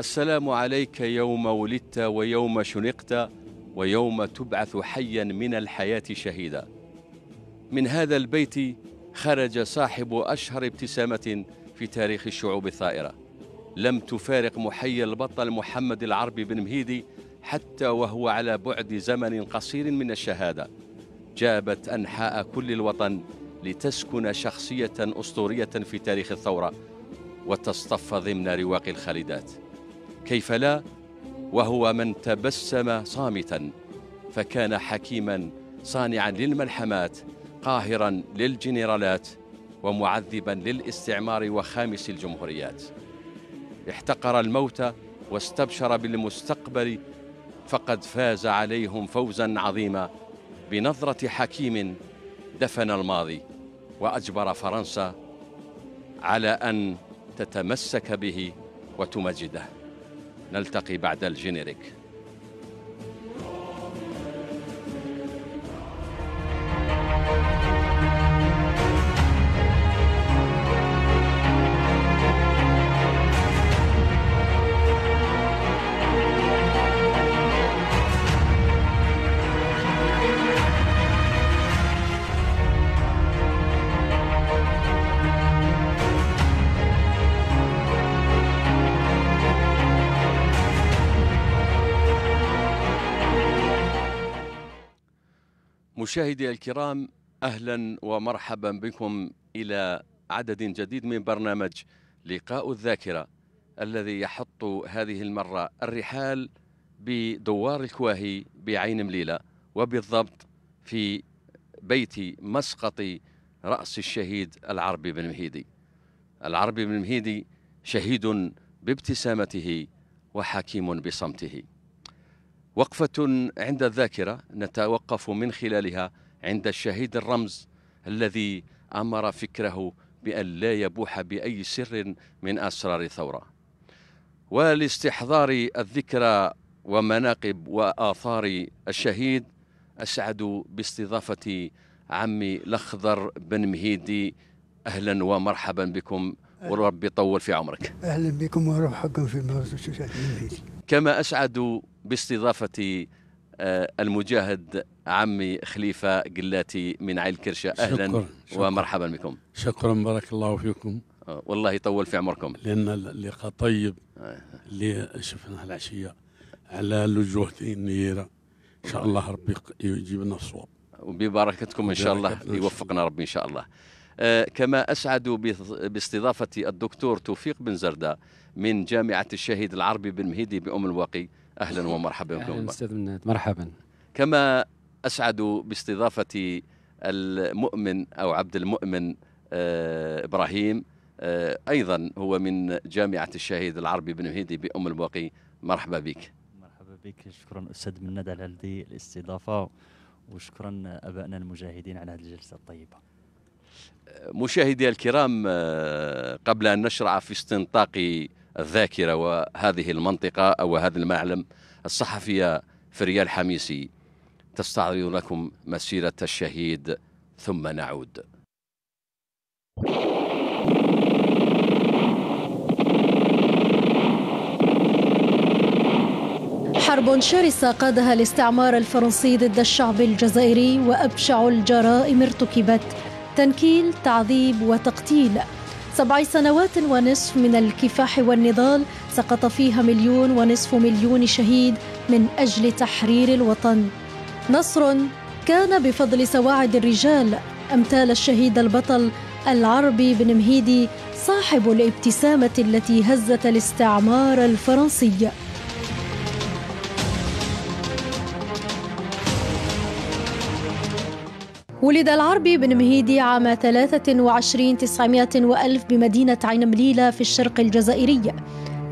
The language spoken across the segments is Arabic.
السلام عليك يوم ولدت ويوم شنقت ويوم تبعث حيا من الحياة شهيدا من هذا البيت خرج صاحب أشهر ابتسامة في تاريخ الشعوب الثائرة لم تفارق محي البطل محمد العربي بن مهيدي حتى وهو على بعد زمن قصير من الشهادة جابت أنحاء كل الوطن لتسكن شخصية أسطورية في تاريخ الثورة وتصطف ضمن رواق الخالدات كيف لا وهو من تبسم صامتا فكان حكيما صانعا للملحمات قاهرا للجنرالات ومعذبا للاستعمار وخامس الجمهوريات احتقر الموت واستبشر بالمستقبل فقد فاز عليهم فوزا عظيما بنظرة حكيم دفن الماضي وأجبر فرنسا على أن تتمسك به وتمجده نلتقي بعد الجينيريك مشاهدي الكرام أهلا ومرحبا بكم إلى عدد جديد من برنامج لقاء الذاكرة الذي يحط هذه المرة الرحال بدوار الكواهي بعين مليلة وبالضبط في بيت مسقط رأس الشهيد العربي بن مهيدي العربي بن مهيدي شهيد بابتسامته وحكيم بصمته وقفة عند الذاكرة نتوقف من خلالها عند الشهيد الرمز الذي أمر فكره بأن لا يبوح بأي سر من أسرار ثورة ولاستحضار الذكرى ومناقب وآثار الشهيد أسعد باستضافة عمي الأخضر بن مهيدي أهلا ومرحبا بكم وربي يطول في عمرك أهلا بكم ومرحبا بكم في مرسى المهيدي كما أسعد باستضافة آه، المجاهد عمي خليفة قلاتي من عيل كرشة أهلا شكرا ومرحبا بكم شكرا بارك الله فيكم آه، والله يطول في عمركم لأن اللقاء طيب اللي آه. شفناه العشية على الوجوه النيرة إن شاء الله ربي يجيبنا الصواب وببركتكم إن شاء الله يوفقنا ربي إن شاء الله كما أسعد باستضافة الدكتور توفيق بن زردة من جامعة الشهيد العربي بن مهيدي بأم الواقي أهلا ومرحبا بكم أهلا أستاذ مناد مرحبا كما أسعد باستضافة المؤمن أو عبد المؤمن آه، إبراهيم آه، أيضا هو من جامعة الشهيد العربي بن مهيدي بأم الواقي مرحبا بك مرحبا بك شكرا أستاذ مناد على هذه الاستضافة وشكرا أبائنا المجاهدين على هذه الجلسة الطيبة مشاهدي الكرام آه، قبل أن نشرع في استنطاق الذاكرة وهذه المنطقة أو هذا المعلم الصحفية فريال حميسي تستعرض لكم مسيرة الشهيد ثم نعود حرب شرسة قادها الاستعمار الفرنسي ضد الشعب الجزائري وأبشع الجرائم ارتكبت تنكيل تعذيب وتقتيل سبع سنوات ونصف من الكفاح والنضال سقط فيها مليون ونصف مليون شهيد من أجل تحرير الوطن نصر كان بفضل سواعد الرجال أمثال الشهيد البطل العربي بن مهيدي صاحب الابتسامة التي هزت الاستعمار الفرنسي ولد العربي بن مهيدي عام 23 900 وألف بمدينة عين مليلة في الشرق الجزائري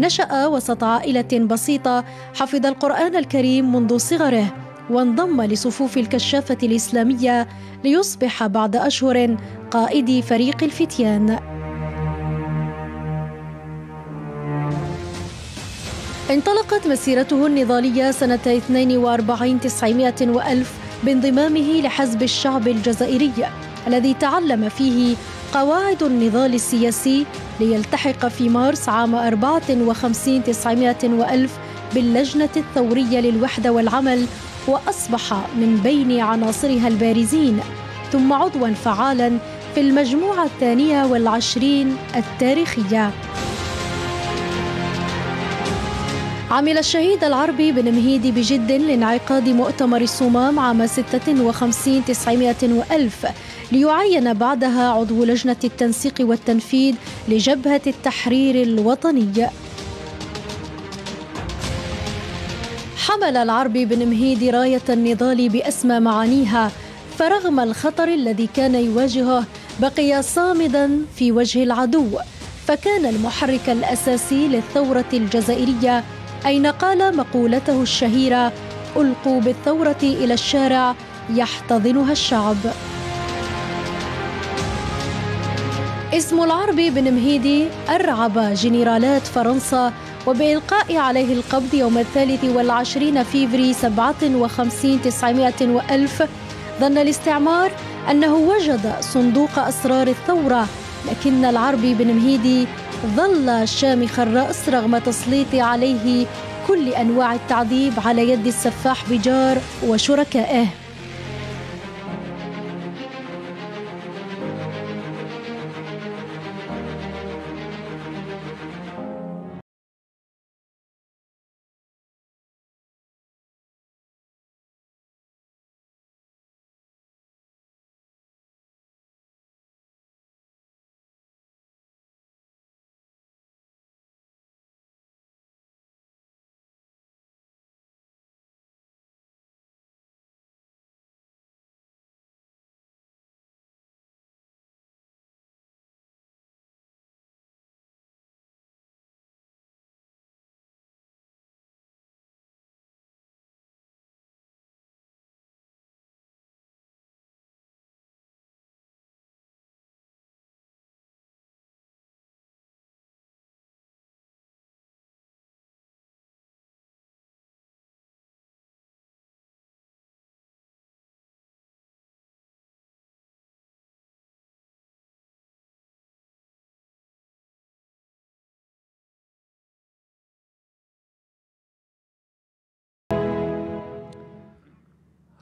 نشأ وسط عائلة بسيطة حفظ القرآن الكريم منذ صغره وانضم لصفوف الكشافة الإسلامية ليصبح بعد أشهر قائد فريق الفتيان انطلقت مسيرته النضالية سنة 42 900 وألف بانضمامه لحزب الشعب الجزائري الذي تعلم فيه قواعد النضال السياسي ليلتحق في مارس عام 54 900 وألف باللجنة الثورية للوحدة والعمل وأصبح من بين عناصرها البارزين ثم عضوا فعالا في المجموعة الثانية والعشرين التاريخية عمل الشهيد العربي بن مهيدي بجد لانعقاد مؤتمر الصمام عام 56 900 وألف ليعين بعدها عضو لجنة التنسيق والتنفيذ لجبهة التحرير الوطنية حمل العربي بن مهيدي راية النضال بأسمى معانيها فرغم الخطر الذي كان يواجهه بقي صامدا في وجه العدو فكان المحرك الأساسي للثورة الجزائرية أين قال مقولته الشهيرة ألقوا بالثورة إلى الشارع يحتضنها الشعب اسم العربي بن مهيدي أرعب جنرالات فرنسا وبإلقاء عليه القبض يوم الثالث والعشرين فيفري سبعة وخمسين تسعمائة وألف ظن الاستعمار أنه وجد صندوق أسرار الثورة لكن العربي بن مهيدي ظل شامخ الرأس رغم تسليط عليه كل أنواع التعذيب على يد السفاح بجار وشركائه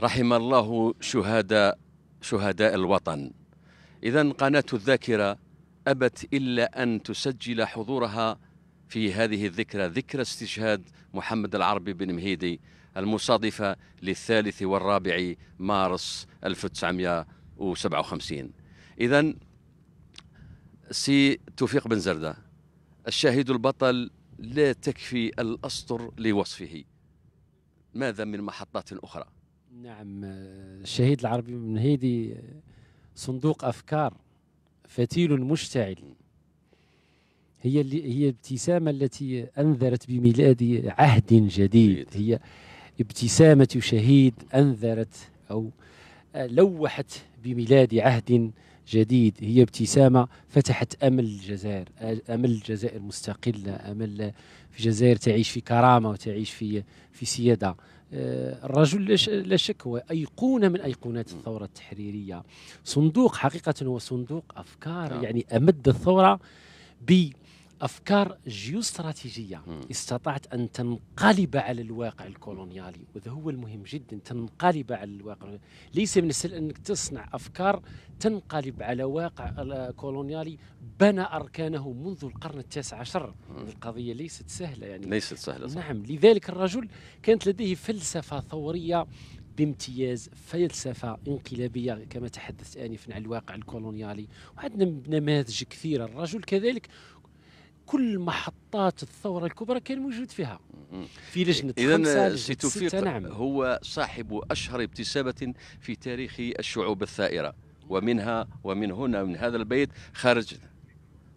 رحم الله شهداء شهداء الوطن إذا قناة الذاكرة أبت إلا أن تسجل حضورها في هذه الذكرى ذكرى استشهاد محمد العربي بن مهيدي المصادفة للثالث والرابع مارس 1957 إذا سي توفيق بن زردة الشاهد البطل لا تكفي الأسطر لوصفه ماذا من محطات أخرى نعم الشهيد العربي بن هيدي صندوق أفكار فتيل مشتعل هي اللي هي ابتسامة التي أنذرت بميلاد عهد جديد هي ابتسامة شهيد أنذرت أو لوحت بميلاد عهد جديد هي ابتسامة فتحت أمل الجزائر أمل الجزائر مستقلة أمل في جزائر تعيش في كرامة وتعيش في في سيادة آه، الرجل لا شك هو أيقونة من أيقونات الثورة التحريرية صندوق حقيقة هو صندوق أفكار نعم. يعني أمد الثورة ب افكار جيوستراتيجيه استطاعت ان تنقلب على الواقع الكولونيالي وهذا هو المهم جدا تنقلب على الواقع ليس من السهل انك تصنع افكار تنقلب على واقع كولونيالي بنى اركانه منذ القرن التاسع عشر القضيه ليست سهله يعني ليست سهله صح. نعم لذلك الرجل كانت لديه فلسفه ثوريه بامتياز فلسفة انقلابية كما تحدثت آنفا عن الواقع الكولونيالي وعندنا نماذج كثيرة الرجل كذلك كل محطات الثوره الكبرى كان موجود فيها في لجنه اذا سي توفيق نعم. هو صاحب اشهر ابتسامه في تاريخ الشعوب الثائره ومنها ومن هنا من هذا البيت خرجت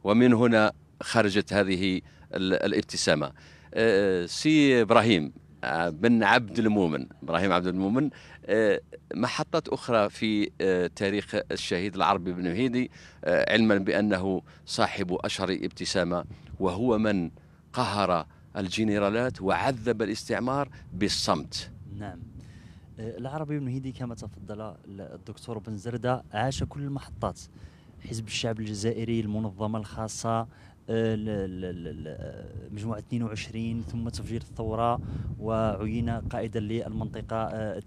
ومن هنا خرجت هذه الابتسامه آه، سي ابراهيم آه، بن عبد المؤمن ابراهيم عبد المؤمن آه، محطات اخرى في آه، تاريخ الشهيد العربي بن مهيدي علما بانه صاحب اشهر ابتسامه وهو من قهر الجنرالات وعذب الاستعمار بالصمت نعم العربي بن مهيدي كما تفضل الدكتور بن زردة عاش كل المحطات حزب الشعب الجزائري المنظمة الخاصة مجموعة 22 ثم تفجير الثورة وعين قائدا للمنطقة آه،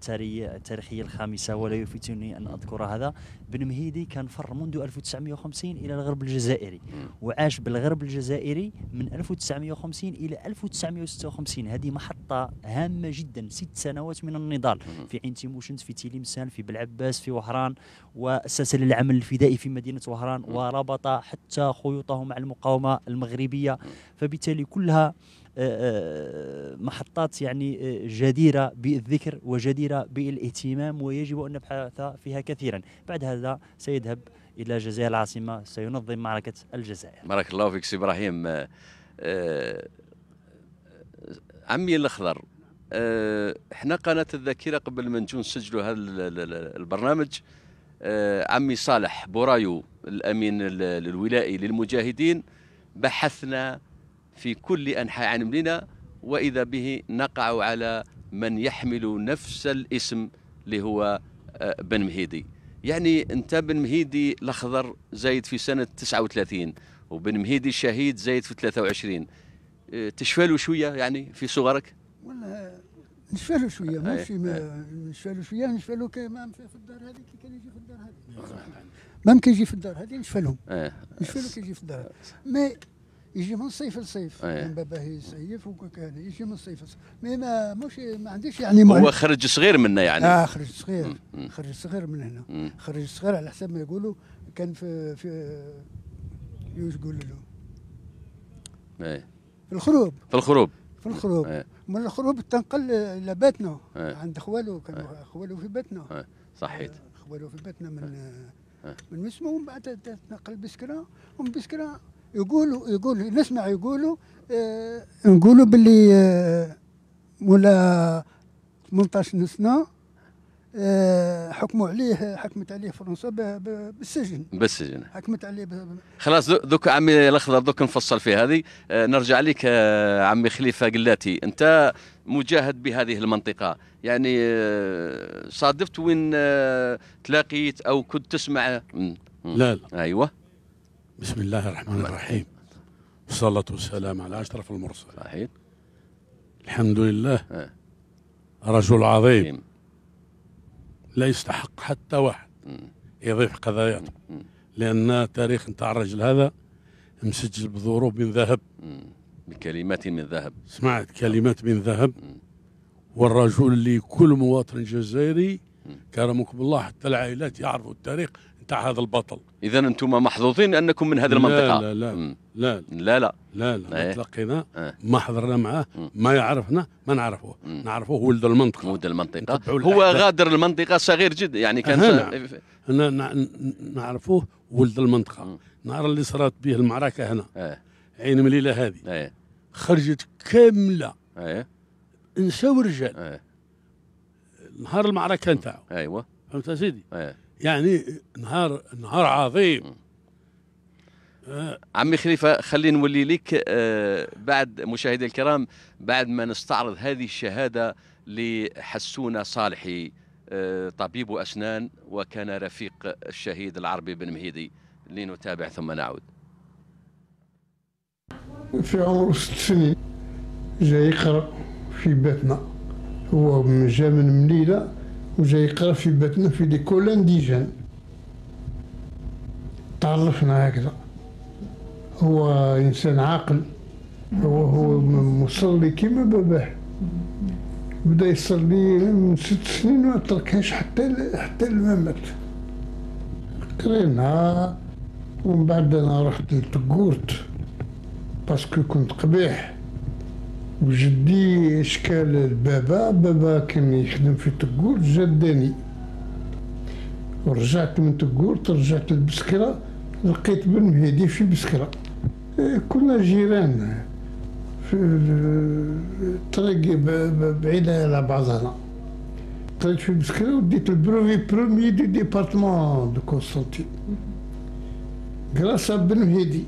التاريخية الخامسة ولا يفتني أن أذكر هذا بن مهيدي كان فر منذ 1950 إلى الغرب الجزائري وعاش بالغرب الجزائري من 1950 إلى 1956 هذه محطة هامة جدا ست سنوات من النضال في عين تيموشنت في تيليمسان في بلعباس في وهران وأسس للعمل الفدائي في مدينة وهران وربط حتى خيوطه مع المقاومة المغربية فبالتالي كلها آه، آه، محطات يعني آه، جديرة بالذكر وجديرة بالاهتمام ويجب أن نبحث فيها كثيرا بعد هذا سيذهب إلى الجزائر العاصمة سينظم معركة الجزائر بارك الله فيك سي إبراهيم عمي الأخضر احنا قناة الذاكرة قبل ما نجون نسجلوا هذا البرنامج عمي صالح بورايو الأمين الولائي للمجاهدين بحثنا في كل أنحاء عملنا وإذا به نقع على من يحمل نفس الاسم اللي هو آه، بن مهيدي يعني أنت بن مهيدي الأخضر زايد في سنة 39 وبن مهيدي الشهيد زايد في 23 آه، تشفالوا شوية يعني في صغرك؟ والله شويه آه، مش ما نشفلوا شويه نشفلوا كما في الدار هذه كي كان يجي في الدار هذه ما كيجي في الدار هذه نشفالهم كي كيجي في الدار مي يجي من الصيف للصيف أيه. من باباه يصيف وكان يجي من الصيف للصيف مي ما مش ما عنديش يعني هو خرج صغير منا يعني اه خرج صغير مم. خرج صغير من هنا مم. خرج صغير على حسب ما يقولوا كان في في يوش يقولوا له أيه. في الخروب في الخروب في الخروب أيه. من الخروب تنقل الى بيتنا أيه. عند خوالو كان أيه. خوالو في بيتنا أيه. صحيت إيه، خوالو في بيتنا من إيه. أيه. من اسمه ومن بعد تنقل بسكره ومن بسكره يقولوا يقولوا نسمع يقولوا آه نقولوا باللي آه ولا 18 سنه آه حكموا عليه حكمت عليه فرنسا بالسجن بالسجن حكمت عليه خلاص دوك عمي الاخضر دوك نفصل في هذه آه نرجع لك آه عمي خليفه قلاتي انت مجاهد بهذه المنطقه يعني آه، صادفت وين آه، تلاقيت او كنت تسمع لا لا ايوه بسم الله الرحمن الرحيم والصلاة والسلام على أشرف المرسلين صحيح الحمد لله اه. رجل عظيم لا يستحق حتى واحد يضيف قضاياته لأن تاريخ نتاع الرجل هذا مسجل بظروف من ذهب بكلمات من ذهب سمعت كلمات من ذهب والرجل اللي كل مواطن جزائري كرمكم الله حتى العائلات يعرفوا التاريخ تاع هذا البطل اذا انتم محظوظين انكم من هذه المنطقه لا لا لا لا لا لا لا, لا ما إيه. تلقينا إيه. ما حضرنا معاه ما يعرفنا ما نعرفوه نعرفوه ولد المنطقه ولد المنطقه هو غادر المنطقه صغير جدا يعني كان هنا. هنا نعرفوه ولد المنطقه نعرف اللي صارت به المعركه هنا اه. عين مليله هذه اه. خرجت كامله اه. نساو رجال إيه. نهار المعركه نتاعو ايوه فهمت سيدي يعني نهار نهار عظيم آه. عمي خليفه خلي نولي لك آه بعد مشاهدي الكرام بعد ما نستعرض هذه الشهاده لحسونه صالحي آه طبيب اسنان وكان رفيق الشهيد العربي بن مهيدي لنتابع ثم نعود في عمر ست سنين جاي يقرا في بيتنا هو جا من مليله وجاي يقرا في باتنا في دي كولان ديجان تعرفنا هكذا هو انسان عاقل هو هو مصلي كيما باباه بدا يصلي من ست سنين ما تركهاش حتى حتى لما مات قريناها ومن بعد انا رحت لتقورت باسكو كنت قبيح وجدي شكال البابا بابا كان يخدم في تقول جداني ورجعت من تقول رجعت لبسكرة لقيت بن مهدي في بسكرة إيه، كنا جيران في الطريق بعيدة على بعضنا طريق في بسكرة وديت البروفي برومي دي ديبارتمون دو كونستانتين كراس بن مهدي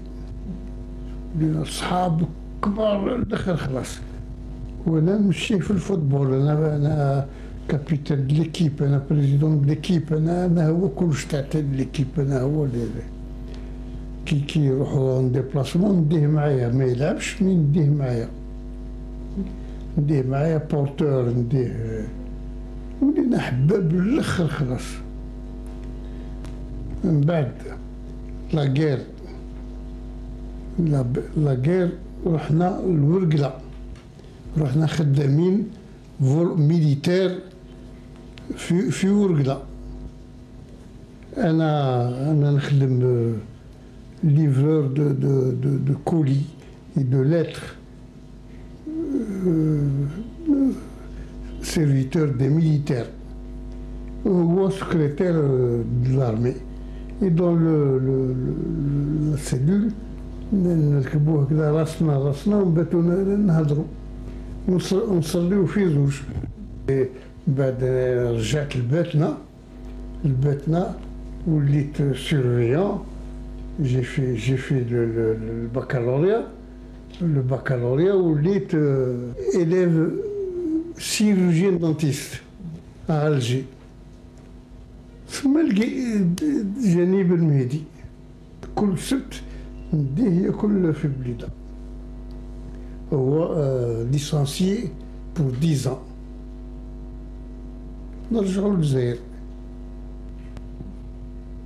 صحاب كبار دخل خلاص ولا نمشي في الفوتبول انا انا كابيتان ليكيب انا بريزيدون ليكيب انا انا هو كلش تاع ليكيب انا هو اللي كي كي يروحوا اون ديبلاسمون نديه معايا ما يلعبش مي نديه معايا نديه معايا بورتور نديه ولينا حباب الاخر خلاص من بعد لاكير لاكير رحنا لورقله nous a travaillé des militaires de colis et de lettres, serviteur des militaires, ou secrétaires de l'armée. Et dans le cellule, on nous on sort du physique de de jerat batna batna ou lit survia j'ai j'ai fait le baccalauréat le baccalauréat ou lit euh, élève chirurgien dentiste à Alger puis malgi janib el mehdi tout quand je rentre il y a comme هو ليسونسي بور 10 ans نرجعوا للجزائر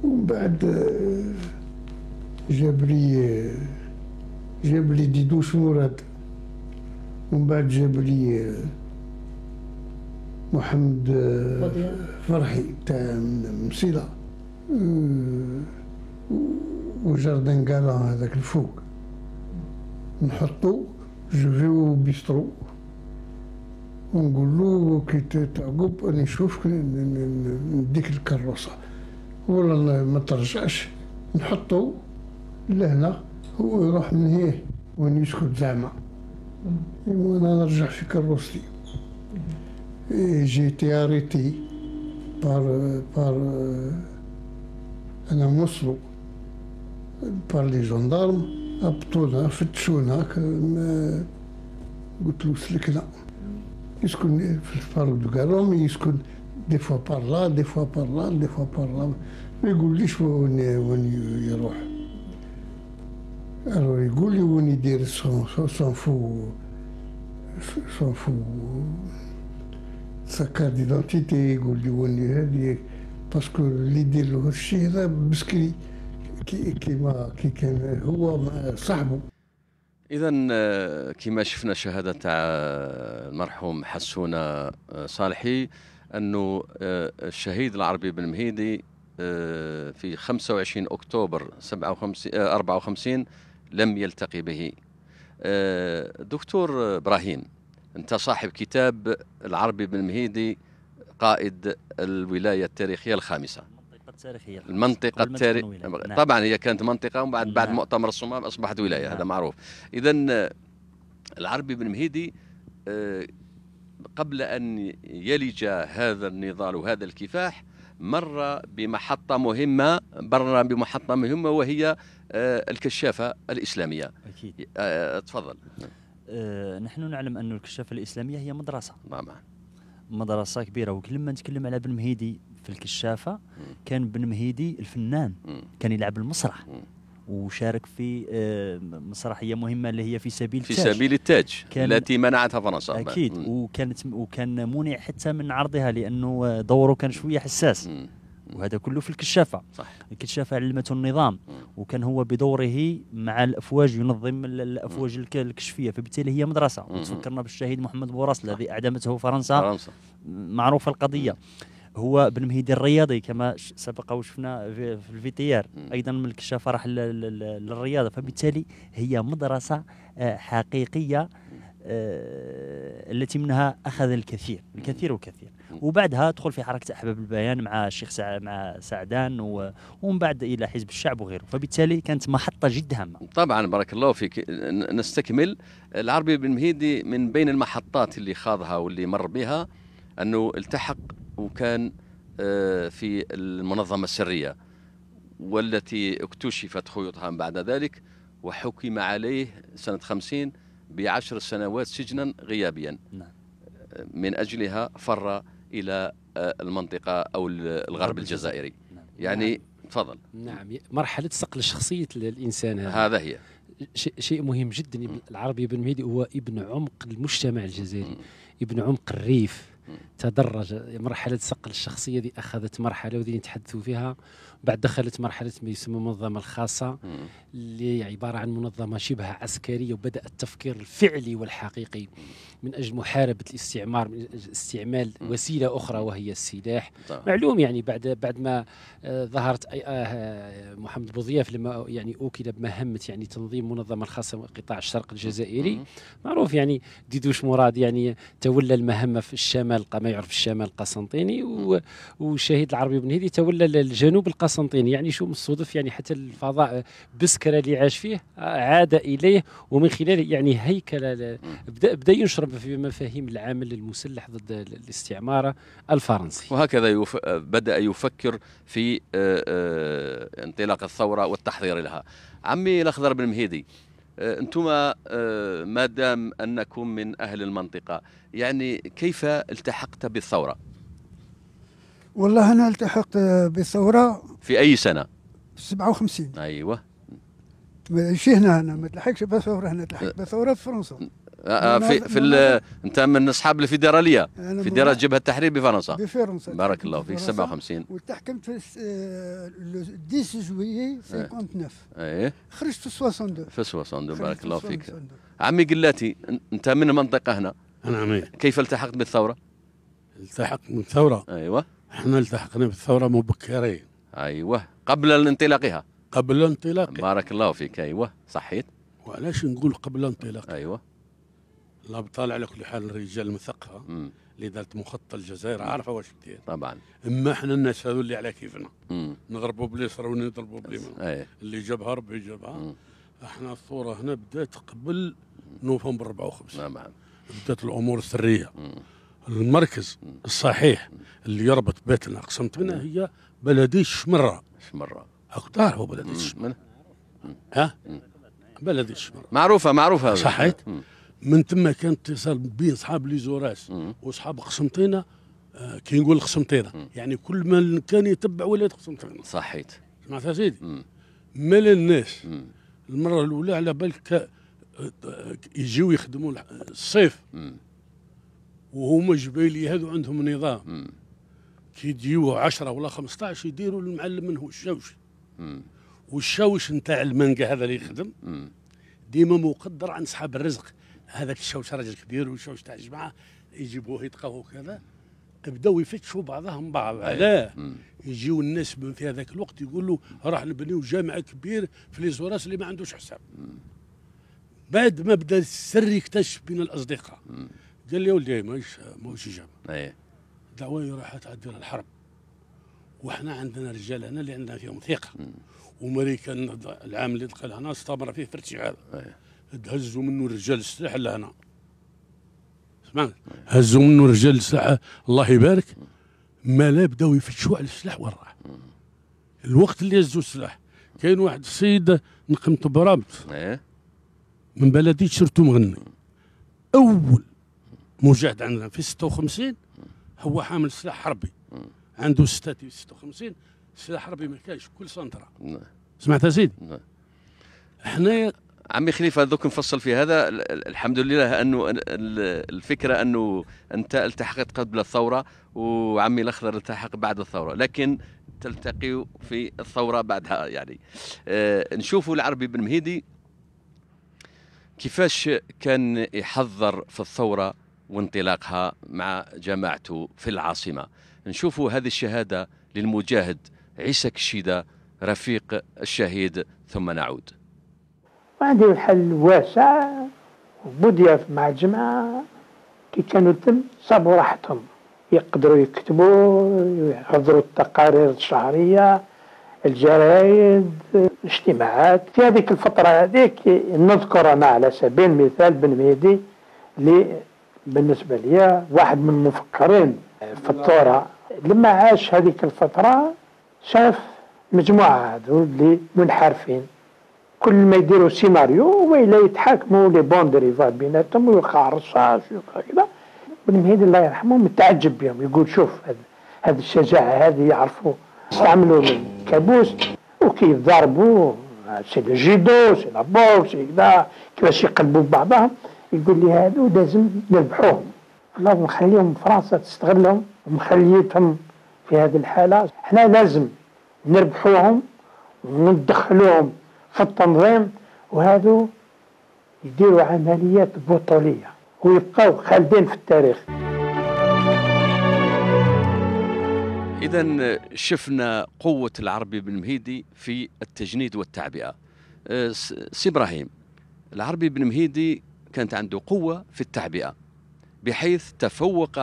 ومن بعد جاب لي جاب لي ديدو مراد ومن بعد جاب لي محمد فرحي تاع مسيلة وجردن قالا هذاك الفوق نحطو جو في بيسترو ونقول له كي تعقب راني نشوفك نديك الكروسة ولا ما ترجعش نحطو لهنا هو يروح من هيه وين يسكت زعما وانا نرجع في كروستي جيتي اريتي بار بار انا مصلو بار لي جوندارم هبطونا فتشونا قلت له سلكنا يسكن في الفارو دو كاروم يسكن دي فوا بار لا دي فوا بار لا دي فوا بار لا ما يقوليش وين وين يروح الو يقول لي وين يدير سون سون فو سون فو sa carte d'identité, يقول لي وين هذه باسكو اللي يدير له هالشيء هذا مسكين كي كيما كي كان هو مع صاحبه اذا آه، كما شفنا شهاده تاع آه، المرحوم حسونه آه، صالحي انه الشهيد العربي بن مهيدي في 25 اكتوبر 57 54 لم يلتقي به دكتور ابراهيم انت صاحب كتاب العربي بن مهيدي قائد الولايه التاريخيه الخامسه التاريخيه المنطقه التاريخيه نعم. نعم. طبعا هي كانت منطقه ومن بعد نعم. بعد مؤتمر الصمام اصبحت ولايه نعم. هذا معروف اذا العربي بن مهيدي آه، قبل ان يلج هذا النضال وهذا الكفاح مر بمحطه مهمه مر بمحطه مهمه وهي آه، الكشافه الاسلاميه اكيد آه، تفضل نحن نعلم أن الكشافة الإسلامية هي مدرسة طبعا نعم. مدرسة كبيرة وكل ما نتكلم على بن مهيدي في الكشافه كان بن مهيدي الفنان كان يلعب المسرح وشارك في آه، مسرحيه مهمه اللي هي في سبيل في التاج في سبيل التاج التي منعتها فرنسا اكيد وكانت وكان منع حتى من عرضها لانه آه، دوره كان شويه حساس وهذا كله في الكشافه صح الكشافه علمته النظام وكان هو بدوره مع الافواج ينظم الافواج الكشفيه فبالتالي هي مدرسه وتفكرنا بالشهيد محمد بوراس الذي اعدمته فرنسا, فرنسا. معروفه القضيه مم. هو بن مهيدي الرياضي كما سبق وشفنا في, في الفي تي ار ايضا من الكشافه راح للرياضه فبالتالي هي مدرسه آه، حقيقيه آه، التي منها اخذ الكثير الكثير والكثير وبعدها دخل في حركه احباب البيان مع الشيخ مع سعدان ومن بعد الى حزب الشعب وغيره فبالتالي كانت محطه جد هامه طبعا بارك الله فيك نستكمل العربي بن مهيدي من بين المحطات اللي خاضها واللي مر بها انه التحق وكان آه، في المنظمة السرية والتي اكتشفت خيوطها بعد ذلك وحكم عليه سنة خمسين بعشر سنوات سجنا غيابيا نعم. من أجلها فر إلى آه، المنطقة أو الغرب الجزائري نعم. يعني نعم. تفضل نعم مرحلة صقل شخصية الإنسان هذا, هذا هي شيء مهم جدا العربي بن مهدي هو ابن عمق المجتمع الجزائري ابن عمق الريف تدرج مرحله صقل الشخصيه دي اخذت مرحله ودي نتحدثوا فيها بعد دخلت مرحله ما يسمى المنظمه الخاصه اللي عباره عن منظمه شبه عسكريه وبدا التفكير الفعلي والحقيقي من اجل محاربه الاستعمار من أجل استعمال وسيله اخرى وهي السلاح طبعا. معلوم يعني بعد بعد ما آه، ظهرت آه، آه، محمد بوضياف لما يعني اوكل بمهمه يعني تنظيم منظمه الخاصه قطاع الشرق الجزائري معروف يعني ديدوش مراد يعني تولى المهمه في الشمال ما يعرف الشمال القسنطيني وشهيد العربي بن هدي تولى الجنوب القسنطيني قسنطين يعني شو مصدف يعني حتى الفضاء بسكرة اللي عاش فيه عاد إليه ومن خلال يعني هيكلة بدأ, بدأ ينشرب في مفاهيم العمل المسلح ضد الاستعمارة الفرنسي وهكذا يف... بدأ يفكر في آه، آه، انطلاق الثورة والتحضير لها عمي الأخضر بن مهيدي آه، انتما ما دام انكم من اهل المنطقه يعني كيف التحقت بالثوره والله أنا التحقت بالثورة في أي سنة؟ 57 أيوه ماشي هنا أنا ما تلحقش بالثورة هنا تلحقت بالثورة في فرنسا آه في في انت من اصحاب الفيدراليه فيدرال جبهه التحرير بفرنسا بفرنسا بارك الله فيك 57 وتحكمت في 10 آه، جويي 59 إيه. ايه خرجت في 62 في 62 بارك الله فيك عمي قلاتي انت من المنطقه هنا انا عمي كيف التحقت بالثوره؟ التحقت بالثوره ايوه احنا التحقنا بالثوره مبكرين ايوه قبل انطلاقها قبل انطلاقها بارك الله فيك ايوه صحيت وعلاش نقول قبل انطلاقها ايوه الابطال بطالع على كل حال الرجال المثقفه اللي دارت مخطط الجزائر عارفه واش دير طبعا اما احنا الناس هذو اللي على كيفنا نضربوا باليسر ونضربوا باليمين إيه. اللي جابها ربي جابها احنا الثوره هنا بدات قبل نوفمبر 54 نعم بدات الامور سرية مم. المركز الصحيح اللي يربط بيتنا قسمت منها هي بلدي شمرة شمرة أكو تعرفوا بلدي شمرة ها بلدي شمرة معروفة معروفة صحيت من تم كان اتصال بين اصحاب لي زوراس واصحاب قسمتينا آه، كي نقول قسمتينا يعني كل ما كان يتبع ولايه قسمتينا صحيت سمعت يا سيدي مال الناس المره الاولى على بالك آه، آه، يجيو يخدموا الصيف وهما جبالي هذو عندهم نظام كي يجيو 10 ولا 15 يديروا المعلم منه الشوش والشوش نتاع المانجا هذا اللي يخدم ديما مقدر عند اصحاب الرزق هذاك الشوش راجل كبير والشوش تاع الجماعه يجيبوه يتقاوه كذا بداو يفتشوا بعضهم بعض علاه أيوة. يجيو الناس من في هذاك الوقت يقول له راح نبنيو جامع كبير في لي زوراس اللي ما عندوش حساب بعد ما بدا السر يكتشف بين الاصدقاء مم. قال لي ولدي ماهوش ماهوش اجابه ايه دعوه راحت تعدي الحرب وحنا عندنا رجال هنا اللي عندنا فيهم ثقه ومريكان العام اللي دخل هنا استمر فيه في ارتعال إيه. إيه. هزوا منه رجال السلاح لهنا سمعت هزوا منه رجال السلاح الله يبارك ما لا بداوا يفتشوا على السلاح وين راح الوقت اللي هزوا السلاح كاين واحد السيد نقمت برامت إيه. من بلدي شرتو مغني اول مجاهد عندنا في 56 هو حامل سلاح حربي عنده ستاتي 56 سلاح حربي ما كاينش كل سنترا نعم. سمعت زيد نعم. حنايا عمي خليفه دوك نفصل في هذا الحمد لله انه الفكره انه انت التحقت قبل الثوره وعمي الاخضر التحق بعد الثوره لكن تلتقي في الثوره بعدها يعني آه نشوفوا العربي بن مهيدي كيفاش كان يحضر في الثوره وانطلاقها مع جماعته في العاصمة نشوفوا هذه الشهادة للمجاهد عيسى كشيدة رفيق الشهيد ثم نعود عندي الحل واسع بدية مع جماعة كي كانوا تم صابوا راحتهم يقدروا يكتبوا يحضروا التقارير الشهرية الجرايد الاجتماعات في هذيك الفترة هذيك نذكر أنا على سبيل المثال بن مهدي اللي بالنسبة لي واحد من المفكرين في الثورة لما عاش هذيك الفترة شاف مجموعة هذول اللي منحرفين كل ما يديروا سيناريو ولا يتحاكموا لي بون ديريفا بيناتهم ويوقع رصاص ويوقع كذا والمهيدي الله يرحمه متعجب بهم يقول شوف هذه الشجاعة هذه يعرفوا استعملوا الكابوس وكي يضربوا سي جيدو سي لابور سي كذا كيفاش يقلبوا بعضهم يقول لي هادو لازم نذبحوهم اللهم خليهم فرنسا تستغلهم ومخليتهم في هذه الحالة احنا لازم نربحوهم وندخلوهم في التنظيم وهذو يديروا عمليات بطولية ويبقوا خالدين في التاريخ إذا شفنا قوة العربي بن مهيدي في التجنيد والتعبئة أه، سي إبراهيم العربي بن مهيدي كانت عنده قوة في التعبئة بحيث تفوق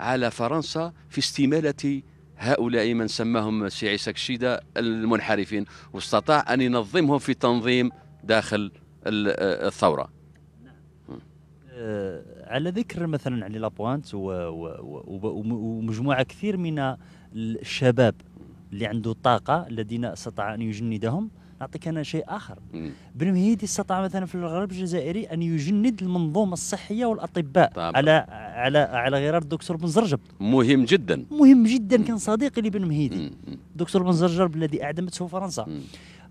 على فرنسا في استمالة هؤلاء من سماهم سي عيسى كشيدة المنحرفين واستطاع أن ينظمهم في تنظيم داخل آه، الثورة آه، على ذكر مثلا علي لابوانت ومجموعة كثير من الشباب اللي عنده طاقة الذين استطاع أن يجندهم نعطيك انا شيء اخر بن مهيدي استطاع مثلا في الغرب الجزائري ان يجند المنظومه الصحيه والاطباء طبعا. على على على غرار الدكتور بن زرجب مهم جدا مهم جدا كان صديقي لبن مهيدي الدكتور بن زرجب الذي اعدمته فرنسا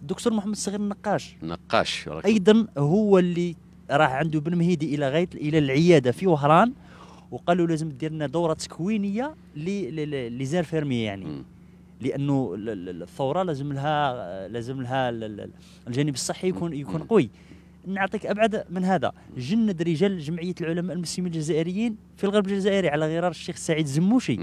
الدكتور محمد الصغير النقاش نقاش ايضا هو اللي راح عنده بن مهيدي الى غايه الى العياده في وهران وقالوا لازم دير لنا دوره تكوينيه لزار فيرمي يعني م. لانه الثوره لازم لها لازم لها الجانب الصحي يكون يكون قوي نعطيك ابعد من هذا جند رجال جمعيه العلماء المسلمين الجزائريين في الغرب الجزائري على غرار الشيخ سعيد زموشي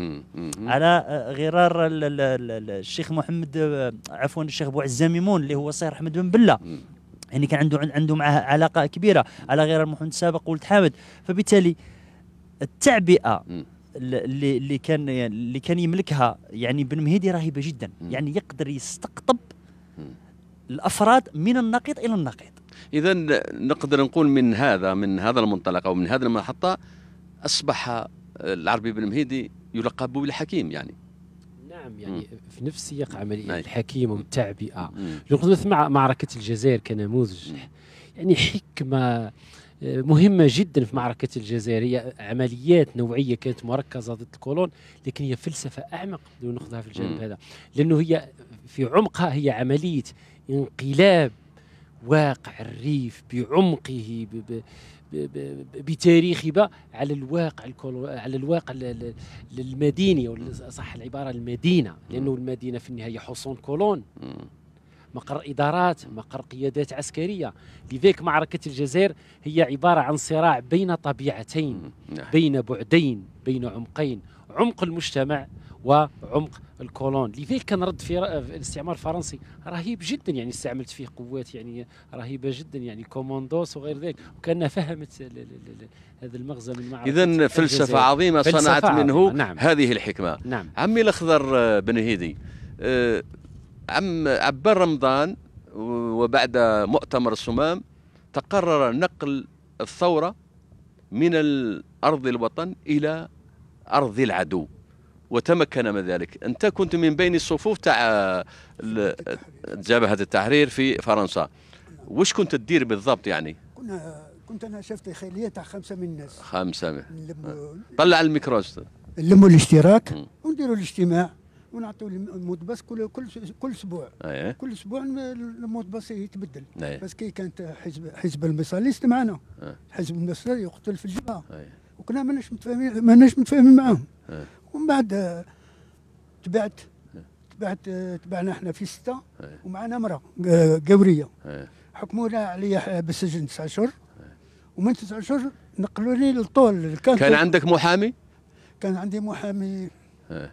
على آه، غرار الشيخ محمد آه، عفوا الشيخ بوعزه ميمون اللي هو صهر احمد بن بله يعني كان عنده عنده معه علاقه كبيره على غرار محمد السابق ولد حامد فبالتالي التعبئه اللي اللي كان اللي كان يملكها يعني بن مهيدي رهيبه جدا يعني يقدر يستقطب الافراد من النقيض الى النقيض اذا نقدر نقول من هذا من هذا المنطلق او من هذه المحطه اصبح العربي بن مهيدي يلقب بالحكيم يعني نعم يعني مم. في نفس سياق عمليه نعم. الحكيم والتعبئه لو مع معركه الجزائر كنموذج يعني حكمه مهمة جدا في معركة الجزائر هي عمليات نوعية كانت مركزة ضد الكولون لكن هي فلسفة أعمق لو ناخذها في الجانب هذا لأنه هي في عمقها هي عملية انقلاب واقع الريف بعمقه بتاريخ با على الواقع على الواقع المديني صح العباره المدينه لانه المدينه في النهايه حصون كولون مقر إدارات مقر قيادات عسكرية لذلك معركة الجزائر هي عبارة عن صراع بين طبيعتين نعم. بين بعدين بين عمقين عمق المجتمع وعمق الكولون لذلك كان رد في الاستعمار الفرنسي رهيب جدا يعني استعملت فيه قوات يعني رهيبه جدا يعني كوموندوس وغير ذلك وكانها فهمت هذا المغزى من معركه اذا فلسفه عظيمه صنعت منه نعم. هذه الحكمه نعم. عمي الاخضر آه، بن هيدي آه، أم عبر رمضان وبعد مؤتمر الصمام تقرر نقل الثورة من أرض الوطن إلى أرض العدو وتمكن من ذلك أنت كنت من بين الصفوف تاع جبهة التحرير في فرنسا وش كنت تدير بالضبط يعني كنا كنت انا شفت خيليه تاع خمسه من الناس خمسه من. طلع الميكروس نلموا الاشتراك ونديروا الاجتماع ونعطيو المودباس كل كل كل اسبوع أيه. كل اسبوع المودباس يتبدل أيه. بس كي كانت حزب حزب المصاليست معنا أيه. حزب المصاليست يقتل في الجبهه أيه. وكنا ماناش متفاهمين ماناش متفاهمين معاهم أيه. ومن بعد آه، تبعت إيه. تبعت آه، تبعنا احنا في سته أيه. ومعنا امراه قوريه أيه. حكمونا عليا آه، بالسجن تسع اشهر إيه. ومن تسع اشهر نقلوني للطول كان عندك محامي؟ كان عندي محامي أيه.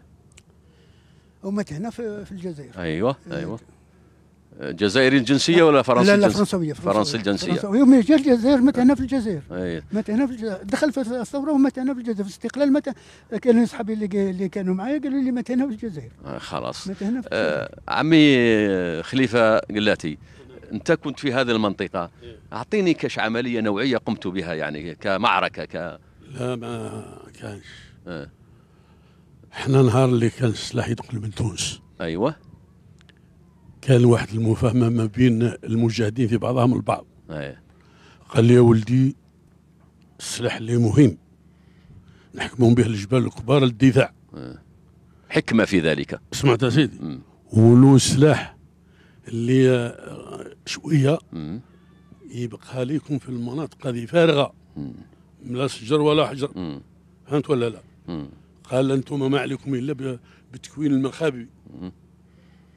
ومات هنا في الجزائر ايوه ايوه جزائري الجنسيه ولا فرنسي لا لا فرنسويه فرنسي الجنسيه فرنسويه ما جا الجزائر مات هنا في الجزائر أيه. مات هنا في الجزائر دخل في الثوره ومات هنا في الجزائر في الاستقلال مات كانوا صحابي اللي, كانوا معايا قالوا لي مات هنا في الجزائر خلاص مات هنا في الجزائر. آه, آه، عمي خليفه قلاتي انت كنت في هذه المنطقه اعطيني كاش عمليه نوعيه قمت بها يعني كمعركه ك لا ما كانش آه. حنا نهار اللي كان السلاح يدخل من تونس ايوه كان واحد المفاهمه ما بين المجاهدين في بعضهم البعض أيوة. قال لي يا ولدي السلاح اللي مهم نحكمون به الجبال الكبار للدفاع أيوة. حكمه في ذلك سمعت سيدي ولو سلاح اللي شويه يبقى لكم في المناطق هذه فارغه لا شجر ولا حجر فهمت ولا لا مم. قال أنتم ما عليكم إلا بتكوين المخابي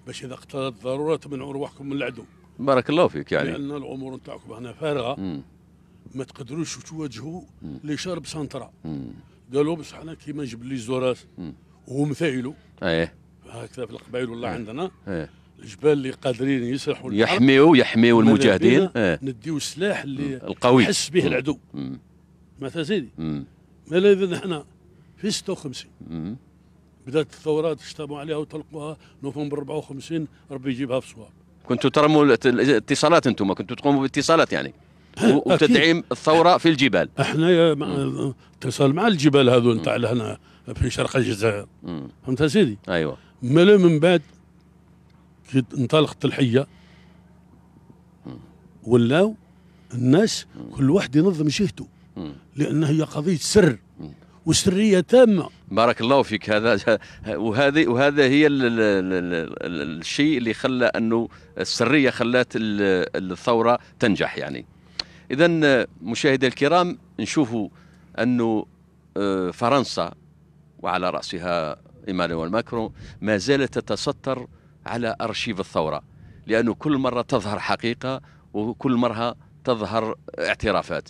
باش إذا اقتضت الضرورة تمنعوا رواحكم من العدو بارك الله فيك يعني لأن الأمور نتاعكم هنا فارغة ما تقدروش تواجهوا لي شارب سانترا قالوا بصح أنا كيما نجيب لي زوراس ومثايلو أيه هكذا في القبائل ولا أيه. عندنا أيه. الجبال اللي قادرين يسرحوا يحميوا يحميوا المجاهدين أيه. نديو السلاح اللي القوي يحس به العدو ما سيدي مالا اذا احنا في 56 بدات الثورات اجتمعوا عليها وطلقوها نوفمبر 54 ربي يجيبها في صواب كنتوا ترموا الاتصالات انتم كنتوا تقوموا بالاتصالات يعني وتدعيم الثوره في الجبال احنا مع اتصال مع الجبال هذو نتاع لهنا في شرق الجزائر فهمت سيدي ايوه ملا من بعد كي انطلقت الحيه ولاو الناس كل واحد ينظم جهته لان هي قضيه سر وسريه تامه بارك الله فيك هذا وهذه وهذا هي الشيء اللي خلى انه السريه خلات الثوره تنجح يعني اذا مشاهدي الكرام نشوفوا انه آه، فرنسا وعلى راسها ايمانويل ماكرون ما زالت تتستر على ارشيف الثوره لانه كل مره تظهر حقيقه وكل مره تظهر اعترافات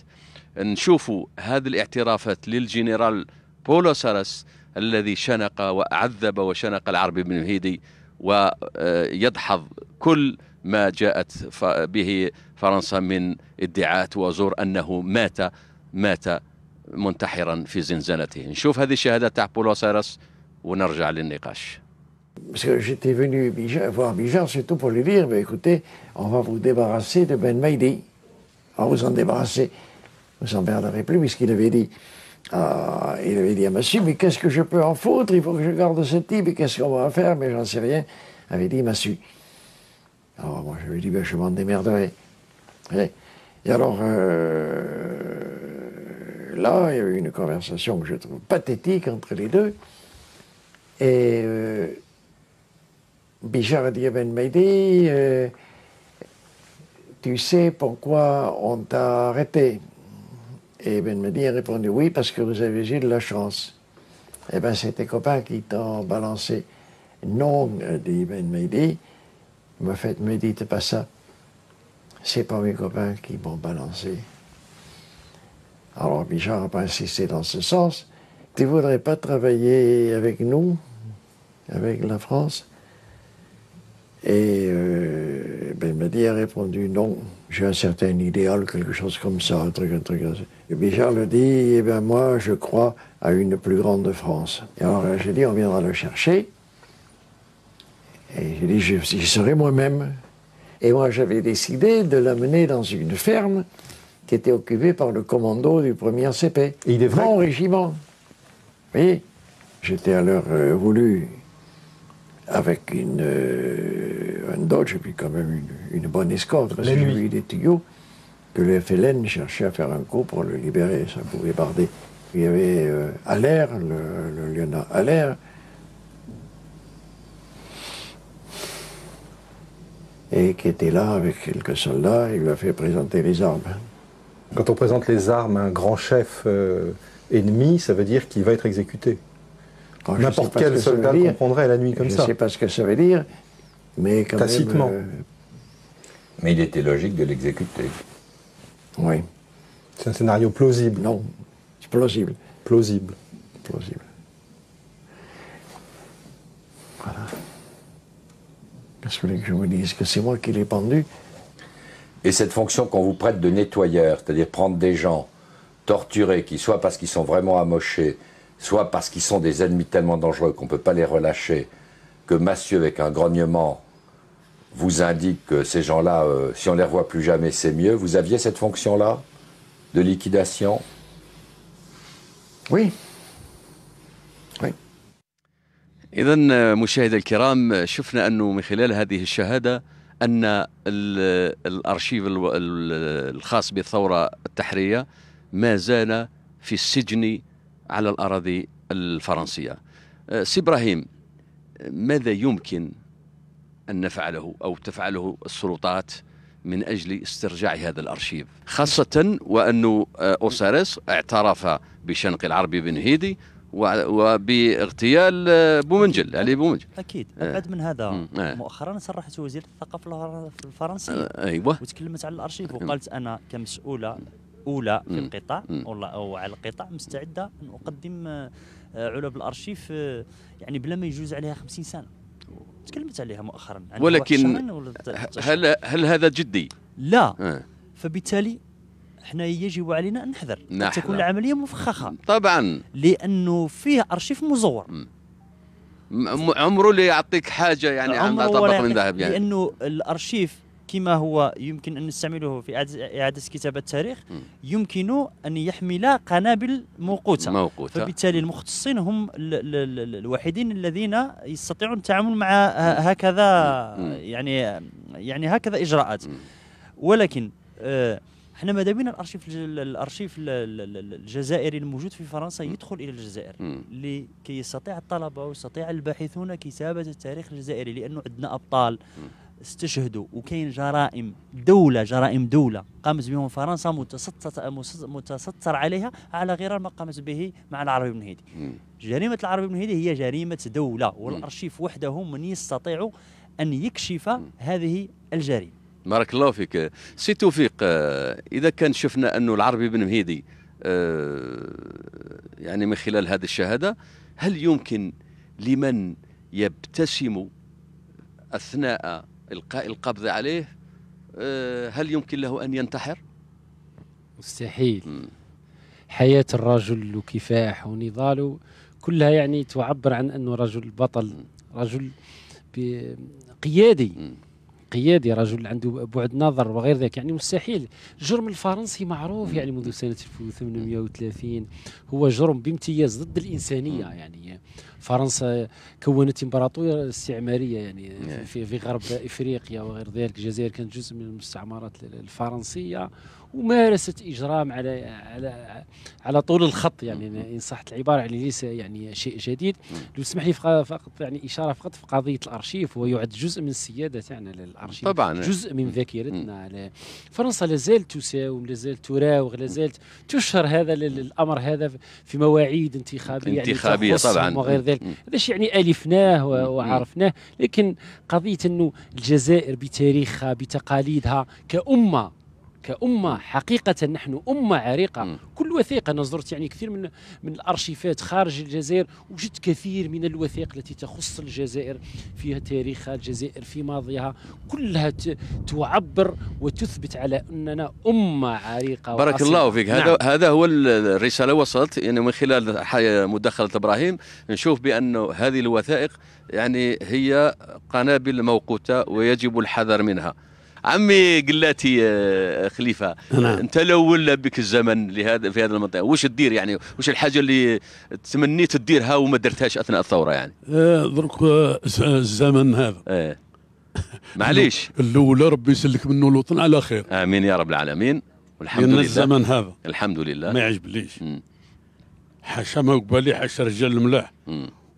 نشوفوا هذه الاعترافات للجنرال بولو سارس الذي شنق وعذب وشنق العربي بن مهيدي ويدحض كل ما جاءت به فرنسا من ادعاءات وزور انه مات مات منتحرا في زنزانته نشوف هذه الشهاده تاع بولو سارس ونرجع للنقاش Parce que j'étais venu Bijan, voir Bijan, c'est tout pour lui dire, bah, écoutez, on va vous débarrasser de Ben Maïdi. On va vous en débarrasser. Jean-Bernard plus, puisqu'il avait dit, euh, il avait dit à Massu, mais qu'est-ce que je peux en foutre Il faut que je garde ce type, et qu'est-ce qu'on va faire Mais j'en sais rien, avait dit Massu. Alors moi, je lui ai dit, ben, je m'en démerderai. Et, alors, euh, là, il y a eu une conversation que je trouve pathétique entre les deux. Et euh, Bichard a dit à Ben tu sais pourquoi on t'a arrêté et ben Mehdi a répondu oui, parce que vous avez eu de la chance. Eh bien, c'est tes copains qui t'ont balancé. Non, euh, dit ben Mehdi. me faites, me dites pas ça. C'est pas mes copains qui m'ont balancé. Alors, Bichard a pas insisté dans ce sens. Tu voudrais pas travailler avec nous, avec la France et euh, ben, il m'a dit, il a répondu non, j'ai un certain idéal, quelque chose comme ça, un truc, un truc. Et Bichard le dit, eh ben moi, je crois à une plus grande France. Et alors j'ai dit, on viendra le chercher. Et j'ai dit, je, serai moi-même. Et moi, j'avais décidé de l'amener dans une ferme qui était occupée par le commando du 1er CP. il est vrai Mon régiment. Oui, j'étais à l'heure avec une, euh, Dodge et puis quand même une, bonne escorte. Parce que des tuyaux que le FLN cherchait à faire un coup pour le libérer. Ça pouvait barder. Il y avait euh, Allaire, le, le lieutenant Allaire. Et qui était là avec quelques soldats, il lui a fait présenter les armes. Quand on présente les armes à un grand chef euh, ennemi, ça veut dire qu'il va être exécuté. N'importe quel soldat le comprendrait la nuit comme ça. Je ne sais pas ce que ça veut dire, mais quand Tacitement. Euh, mais il était logique de l'exécuter. Oui. C'est un scénario plausible. Non, c'est plausible. Plausible. Plausible. Voilà. quest que vous voulez que je vous dise Que c'est moi qui l'ai pendu Et cette fonction qu'on vous prête de nettoyeur, c'est-à-dire prendre des gens torturés, qui soient parce qu'ils sont vraiment amochés, soit parce qu'ils sont des ennemis tellement dangereux qu'on ne peut pas les relâcher, que Massieu, avec un grognement, vous indique que ces gens-là, euh, si on ne les revoit plus jamais, c'est mieux. Vous aviez cette fonction-là de liquidation Oui. Oui. إذا مشاهدي الكرام شفنا أنه من خلال هذه الشهادة أن الأرشيف الخاص بالثورة التحرية ما زال في السجن على الأراضي الفرنسية أه، سي إبراهيم ماذا يمكن أن نفعله أو تفعله السلطات من أجل استرجاع هذا الأرشيف خاصة وأن أه، أوساريس اعترف بشنق العربي بن هيدي وباغتيال أه، بومنجل علي بومنجل اكيد ابعد من هذا مؤخرا صرحت وزير الثقافه الفرنسيه ايوه وتكلمت على الارشيف وقالت انا كمسؤوله اولى في القطاع او على القطاع مستعده ان اقدم آه، علب الارشيف آه، يعني بلا ما يجوز عليها 50 سنه تكلمت عليها مؤخرا ولكن ولا هل هل هذا جدي؟ لا آه. فبالتالي احنا يجب علينا ان نحذر تكون العمليه مفخخه طبعا لانه فيه ارشيف مزور م. عمره اللي يعطيك حاجه يعني عن طبق من ذهب يعني لانه الارشيف كما هو يمكن أن نستعمله في إعادة كتابة التاريخ يمكن أن يحمل قنابل موقوتة موقوتة فبالتالي المختصين هم الوحيدين الذين يستطيعون التعامل مع هكذا يعني يعني هكذا إجراءات ولكن آه، احنا ماذا بينا الارشيف الارشيف الجزائري الموجود في فرنسا يدخل الى الجزائر لكي يستطيع الطلبه ويستطيع الباحثون كتابه التاريخ الجزائري لانه عندنا ابطال استشهدوا وكاين جرائم دوله جرائم دوله قامت بهم فرنسا متستر عليها على غرار ما قامت به مع العربي بن هيدي جريمه العربي بن هيدي هي جريمه دوله والارشيف وحده من يستطيع ان يكشف هذه الجريمه بارك الله فيك سي توفيق آه، اذا كان شفنا انه العربي بن مهيدي آه، يعني من خلال هذه الشهاده هل يمكن لمن يبتسم اثناء إلقاء القبض عليه آه، هل يمكن له أن ينتحر؟ مستحيل م. حياة الرجل وكفاح ونضاله كلها يعني تعبر عن أنه رجل بطل رجل قيادي م. قيادي رجل عنده بعد نظر وغير ذلك يعني مستحيل جرم الفرنسي معروف يعني منذ سنة 1830 هو جرم بامتياز ضد الإنسانية يعني فرنسا كونت إمبراطورية استعمارية يعني في, في غرب إفريقيا وغير ذلك الجزائر كانت جزء من المستعمرات الفرنسية ممارسة اجرام على على على طول الخط يعني ان صحت العباره يعني ليس يعني شيء جديد لو تسمح لي فقط يعني اشاره فقط في قضيه الارشيف هو يعد جزء من السياده تاعنا للارشيف طبعا جزء من ذاكرتنا على فرنسا زالت تساوم زالت تراوغ زالت تشهر هذا الامر هذا في مواعيد انتخابيه يعني انتخابيه يعني طبعا وغير ذلك هذا شيء يعني الفناه وعرفناه لكن قضيه انه الجزائر بتاريخها بتقاليدها كامه كأمة حقيقة نحن أمة عريقة م. كل وثيقة أنا يعني كثير من من الأرشيفات خارج الجزائر وجدت كثير من الوثائق التي تخص الجزائر فيها تاريخها الجزائر في ماضيها كلها تعبر وتثبت على أننا أمة عريقة بارك وأصلة. الله فيك هذا نعم. هذا هو الرسالة وصلت يعني من خلال مداخلة إبراهيم نشوف بأنه هذه الوثائق يعني هي قنابل موقوتة ويجب الحذر منها عمي قلاتي آه، خليفه نعم. انت لو ولا بك الزمن لهذا في هذه المنطقه وش تدير يعني وش الحاجه اللي تمنيت تديرها وما درتهاش اثناء الثوره يعني آه، درك آه، الزمن هذا ايه معليش الاول ربي يسلك منه الوطن على خير امين يا رب العالمين والحمد لله الزمن هذا الحمد لله ما يعجبليش حاشا ما قبالي حاشا رجال الملاح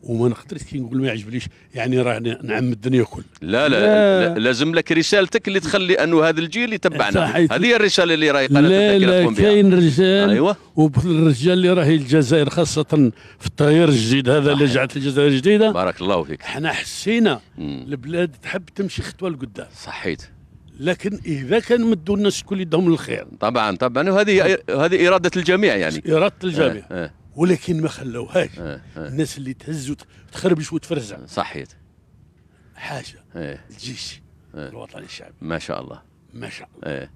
وما نقدرش كي نقول ما يعجبنيش يعني راه نعم الدنيا كل لا لا, لا لازم لك رسالتك اللي تخلي انه هذا الجيل يتبعنا هذه هي الرساله اللي راهي قناه لا لا كاين رجال ايوه والرجال اللي راهي الجزائر خاصه في التغيير الجديد هذا اللي جعلت الجزائر جديده بارك الله فيك احنا حسينا البلاد تحب تمشي خطوه لقدام صحيت لكن اذا كان مدوا الناس الكل يدهم الخير طبعا طبعا وهذه هذه اراده الجميع يعني اراده الجميع آه. آه. ولكن ما خلوهاش اه اه الناس اللي تهز وتخربش وتفرزع صحيت حاجه اه الجيش آه. الوطني الشعبي ما شاء الله ما شاء الله آه.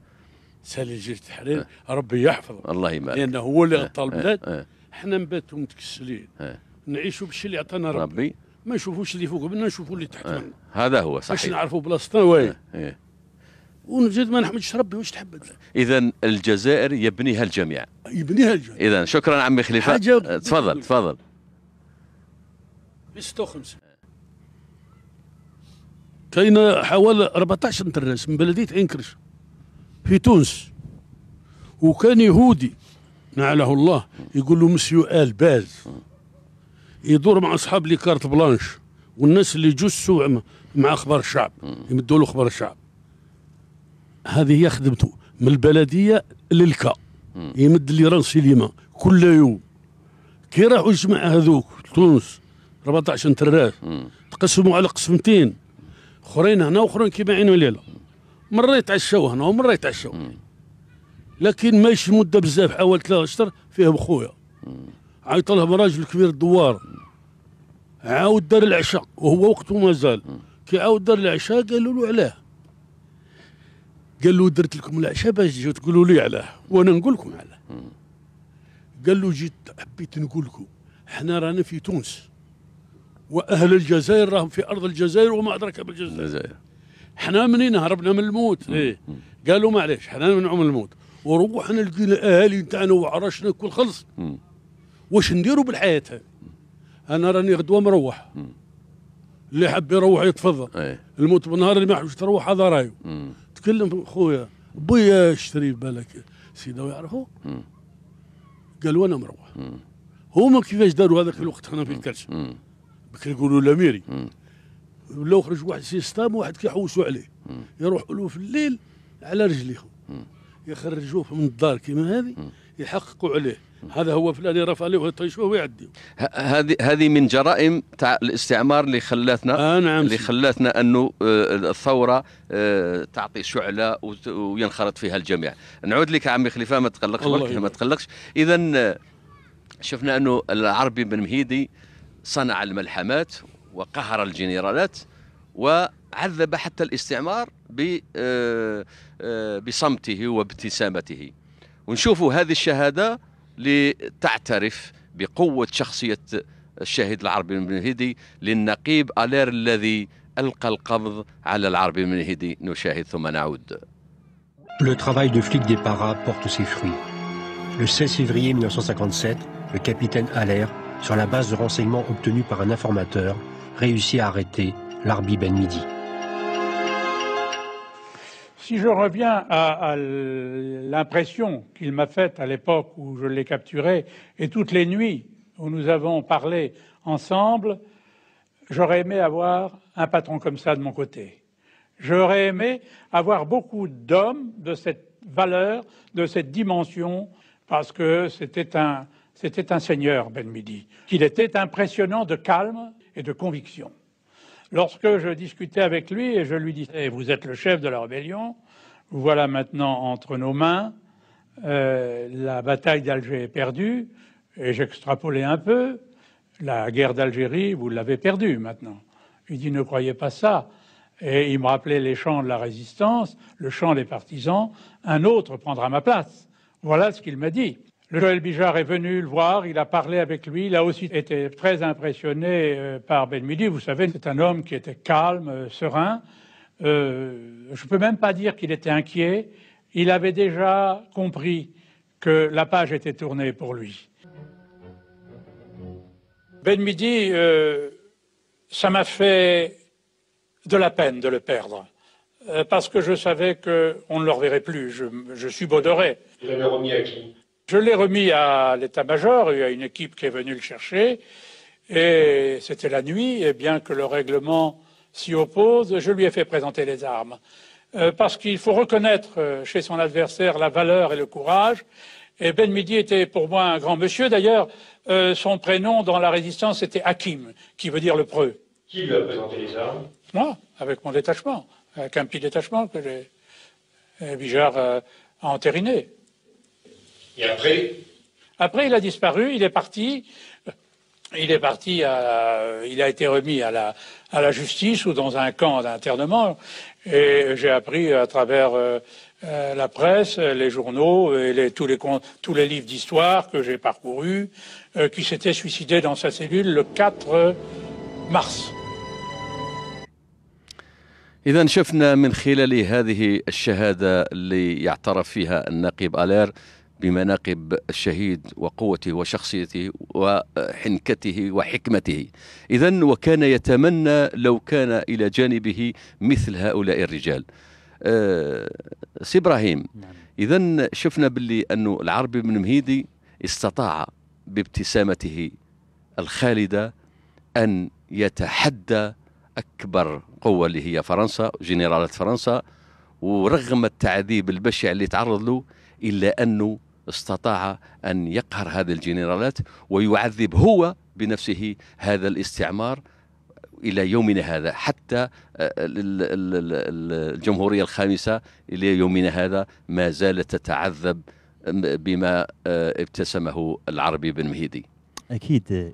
سالي الجيش التحرير آه. ربي يحفظه الله يبارك لانه هو اللي غطى البلاد احنا نباتوا متكسلين نعيشوا بالشيء اللي عطانا ربي, ربي ما نشوفوش اللي فوق منا نشوفوا اللي تحت منا هذا هو صحيح باش نعرفوا بلاصتنا وين ونزيد ما نحمدش ربي واش تحب اذا الجزائر يبنيها الجميع يبنيها الجميع اذا شكرا عمي خليفه حاجة أه، تفضل تفضل 56 كاين حوالي 14 نترس من بلديه انكرش في تونس وكان يهودي نعله الله يقول له مسيو آل باز يدور مع اصحاب لي كارت بلانش والناس اللي جسوا مع اخبار الشعب يمدوا له اخبار الشعب هذه هي خدمته من البلديه للكا يمد لي ران اليمين كل يوم كي راحوا يجمع هذوك تونس 14 تراث تقسموا على قسمتين اخرين هنا واخرين كيما عين وليله مره يتعشاو هنا ومره يتعشاو لكن ماشي مده بزاف حوالي ثلاث اشهر فيهم خويا عيط لهم راجل كبير الدوار عاود دار العشاء وهو وقته مازال كي عاود دار العشاء قالوا له علاه قال له درت لكم العشاء باش تجوا تقولوا لي علاه وانا نقول لكم علاه قال له جيت حبيت نقول لكم احنا رانا في تونس واهل الجزائر راهم في ارض الجزائر وما ادراك بالجزائر الجزائر حنا منين هربنا من الموت ايه قالوا معليش حنا نمنعوا من الموت وروحنا لقينا الاهالي نتاعنا وعرشنا كل خلص واش نديروا بالحياه انا راني غدوه مروح اللي حب يروح يتفضل إيه. الموت بالنهار اللي ما حبش تروح هذا رايو تكلم خويا بويا اشتري بالك سيدا ويعرفوا قال وانا مروح هما كيفاش داروا هذاك الوقت حنا في الكرش بكري يقولوا لاميري ولا خرج واحد سيستام واحد كيحوسوا عليه يروحوا له في الليل على رجليهم يخرجوه من الدار كيما هذه يحققوا عليه هذا هو في الذي رفع له الطيش ويعدي هذه هذه من جرائم تاع الاستعمار اللي خلاتنا آه نعم اللي خلاتنا انه آه، الثوره آه، تعطي شعله وينخرط فيها الجميع نعود لك عمي خليفه ما تقلقش ما تقلقش اذا آه، شفنا انه العربي بن مهيدي صنع الملحمات وقهر الجنرالات وعذب حتى الاستعمار بصمته وابتسامته ونشوفوا هذه الشهاده Le travail de flic des paras porte ses fruits. Le 16 février 1957, le capitaine Allaire, sur la base de renseignements obtenus par un informateur, réussit à arrêter l'Arbi Ben Midi. Si je reviens à, l'impression qu'il m'a faite à l'époque où je l'ai capturé et toutes les nuits où nous avons parlé ensemble, j'aurais aimé avoir un patron comme ça de mon côté. J'aurais aimé avoir beaucoup d'hommes de cette valeur, de cette dimension, parce que c'était un, c'était un seigneur, Ben Midi, qu'il était impressionnant de calme et de conviction. Lorsque je discutais avec lui et je lui disais, vous êtes le chef de la rébellion, voilà maintenant entre nos mains, euh, la bataille d'Alger est perdue, et j'extrapolais un peu, la guerre d'Algérie, vous l'avez perdue maintenant. Il dit, ne croyez pas ça. Et il me rappelait les chants de la résistance, le chant des partisans, un autre prendra ma place. Voilà ce qu'il m'a dit. Le Joël Bijard est venu le voir, il a parlé avec lui, il a aussi été très impressionné euh, par Ben Midi, Vous savez, c'est un homme qui était calme, euh, serein. Euh, je ne peux même pas dire qu'il était inquiet. Il avait déjà compris que la page était tournée pour lui. Ben Midi, ça m'a fait de la peine de le perdre parce que je savais qu'on ne le reverrait plus. Je, suis subodorais. remis à qui je l'ai remis à l'état-major et à une équipe qui est venue le chercher. Et c'était la nuit, et bien que le règlement s'y oppose, je lui ai fait présenter les armes. Euh, parce qu'il faut reconnaître euh, chez son adversaire la valeur et le courage. Et Ben Midi était pour moi un grand monsieur. D'ailleurs, euh, son prénom dans la résistance était Hakim, qui veut dire le preux. Qui lui a présenté les armes Moi, avec mon détachement, avec un petit détachement que j'ai. Bijard a entériné. Et après Après, il a disparu, il est parti. Il est parti, à, il a été remis à la, à la justice ou dans un camp d'internement. Et j'ai appris à travers euh, euh, la presse, les journaux et tous, les, tous, les, livres d'histoire que j'ai parcourus, euh, qu'il s'était suicidé dans sa cellule le 4 mars. بمناقب الشهيد وقوته وشخصيته وحنكته وحكمته إذا وكان يتمنى لو كان إلى جانبه مثل هؤلاء الرجال أه سي إبراهيم نعم. إذا شفنا باللي أنه العربي بن مهيدي استطاع بابتسامته الخالدة أن يتحدى أكبر قوة اللي هي فرنسا جنرالات فرنسا ورغم التعذيب البشع اللي تعرض له إلا أنه استطاع أن يقهر هذه الجنرالات ويعذب هو بنفسه هذا الاستعمار إلى يومنا هذا حتى آه، الجمهورية الخامسة إلى يومنا هذا ما زالت تتعذب بما آه، ابتسمه العربي بن مهيدي اكيد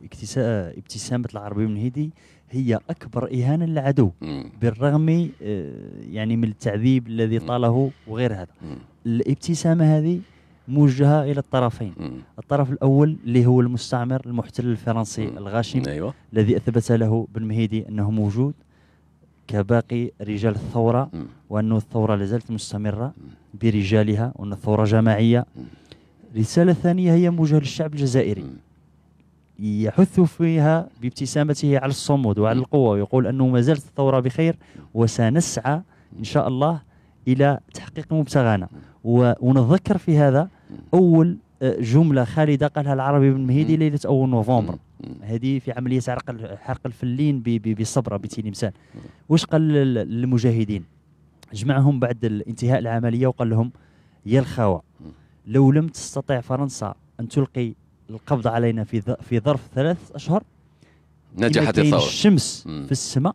ابتسامه العربي بن مهيدي هي اكبر اهانه للعدو بالرغم آه، يعني من التعذيب الذي طاله وغير هذا الابتسامه هذه موجهه الى الطرفين مم. الطرف الاول اللي هو المستعمر المحتل الفرنسي مم. الغاشم أيوة. الذي اثبت له بن مهيدي انه موجود كباقي رجال الثوره مم. وان الثوره لازالت مستمره برجالها وان الثوره جماعيه الرساله الثانيه هي موجهه للشعب الجزائري يحث فيها بابتسامته على الصمود وعلى القوه ويقول انه ما زالت الثوره بخير وسنسعى ان شاء الله الى تحقيق مبتغانا ونذكر في هذا اول آه، جمله خالده قالها العربي بن مهيدي ليله اول نوفمبر هذه في عمليه حرق حرق الفلين بصبره بتلمسان واش قال للمجاهدين جمعهم بعد انتهاء العمليه وقال لهم يا الخاوه لو لم تستطع فرنسا ان تلقي القبض علينا في في ظرف ثلاث اشهر نجحت الثوره الشمس في السماء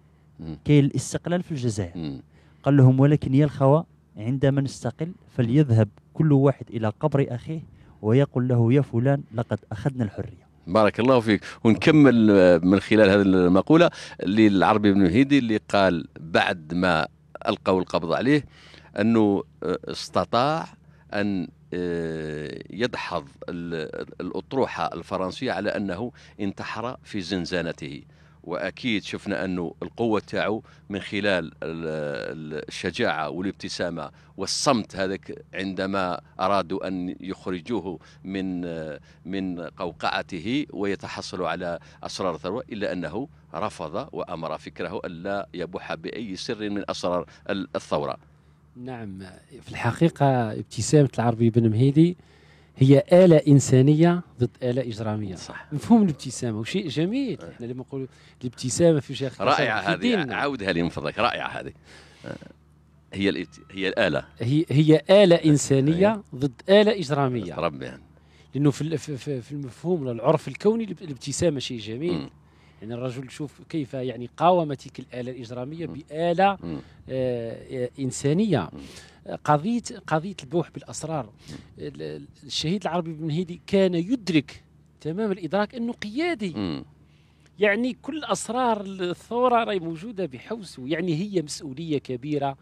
كاين الاستقلال في الجزائر قال لهم ولكن يا الخوا عندما نستقل فليذهب كل واحد إلى قبر أخيه ويقول له يا فلان لقد أخذنا الحرية بارك الله فيك ونكمل آه، من خلال هذه المقولة للعربي بن هيدي اللي قال بعد ما ألقوا القبض عليه أنه آه، استطاع أن آه، يدحض الأطروحة الفرنسية على أنه انتحر في زنزانته واكيد شفنا انه القوه تاعو من خلال الشجاعه والابتسامه والصمت هذاك عندما ارادوا ان يخرجوه من من قوقعته ويتحصلوا على اسرار الثروه الا انه رفض وامر فكره الا يبوح باي سر من اسرار الثوره. نعم في الحقيقه ابتسامه العربي بن مهيدي هي آلة إنسانية ضد آلة إجرامية صح مفهوم الابتسامة وشيء جميل آه. احنا لما نقولوا الابتسامة في شيخ رائعة هذه يعني عاودها لي من فضلك رائعة هذه آه، هي الابت... هي الآلة هي هي آلة آه، إنسانية أيوه. ضد آلة إجرامية ربي يعني. لأنه في في المفهوم العرف الكوني الابتسامة شيء جميل يعني الرجل شوف كيف يعني قاوم تلك الآلة الإجرامية بآلة آه إنسانية قضيه قضيه البوح بالاسرار الشهيد العربي بن هيدي كان يدرك تمام الادراك انه قيادي م. يعني كل اسرار الثوره راهي موجوده بحوزه يعني هي مسؤوليه كبيره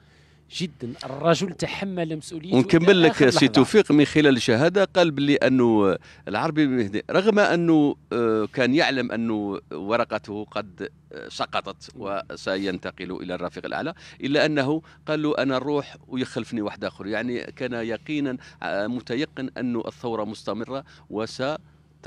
جدا الرجل تحمل مسؤوليته ونكمل لك سي توفيق من خلال الشهاده قال بلي انه العربي رغم انه آه، كان يعلم انه ورقته قد آه، سقطت وسينتقل الى الرفيق الاعلى الا انه قال له انا نروح ويخلفني واحد اخر يعني كان يقينا آه، متيقن انه الثوره مستمره وس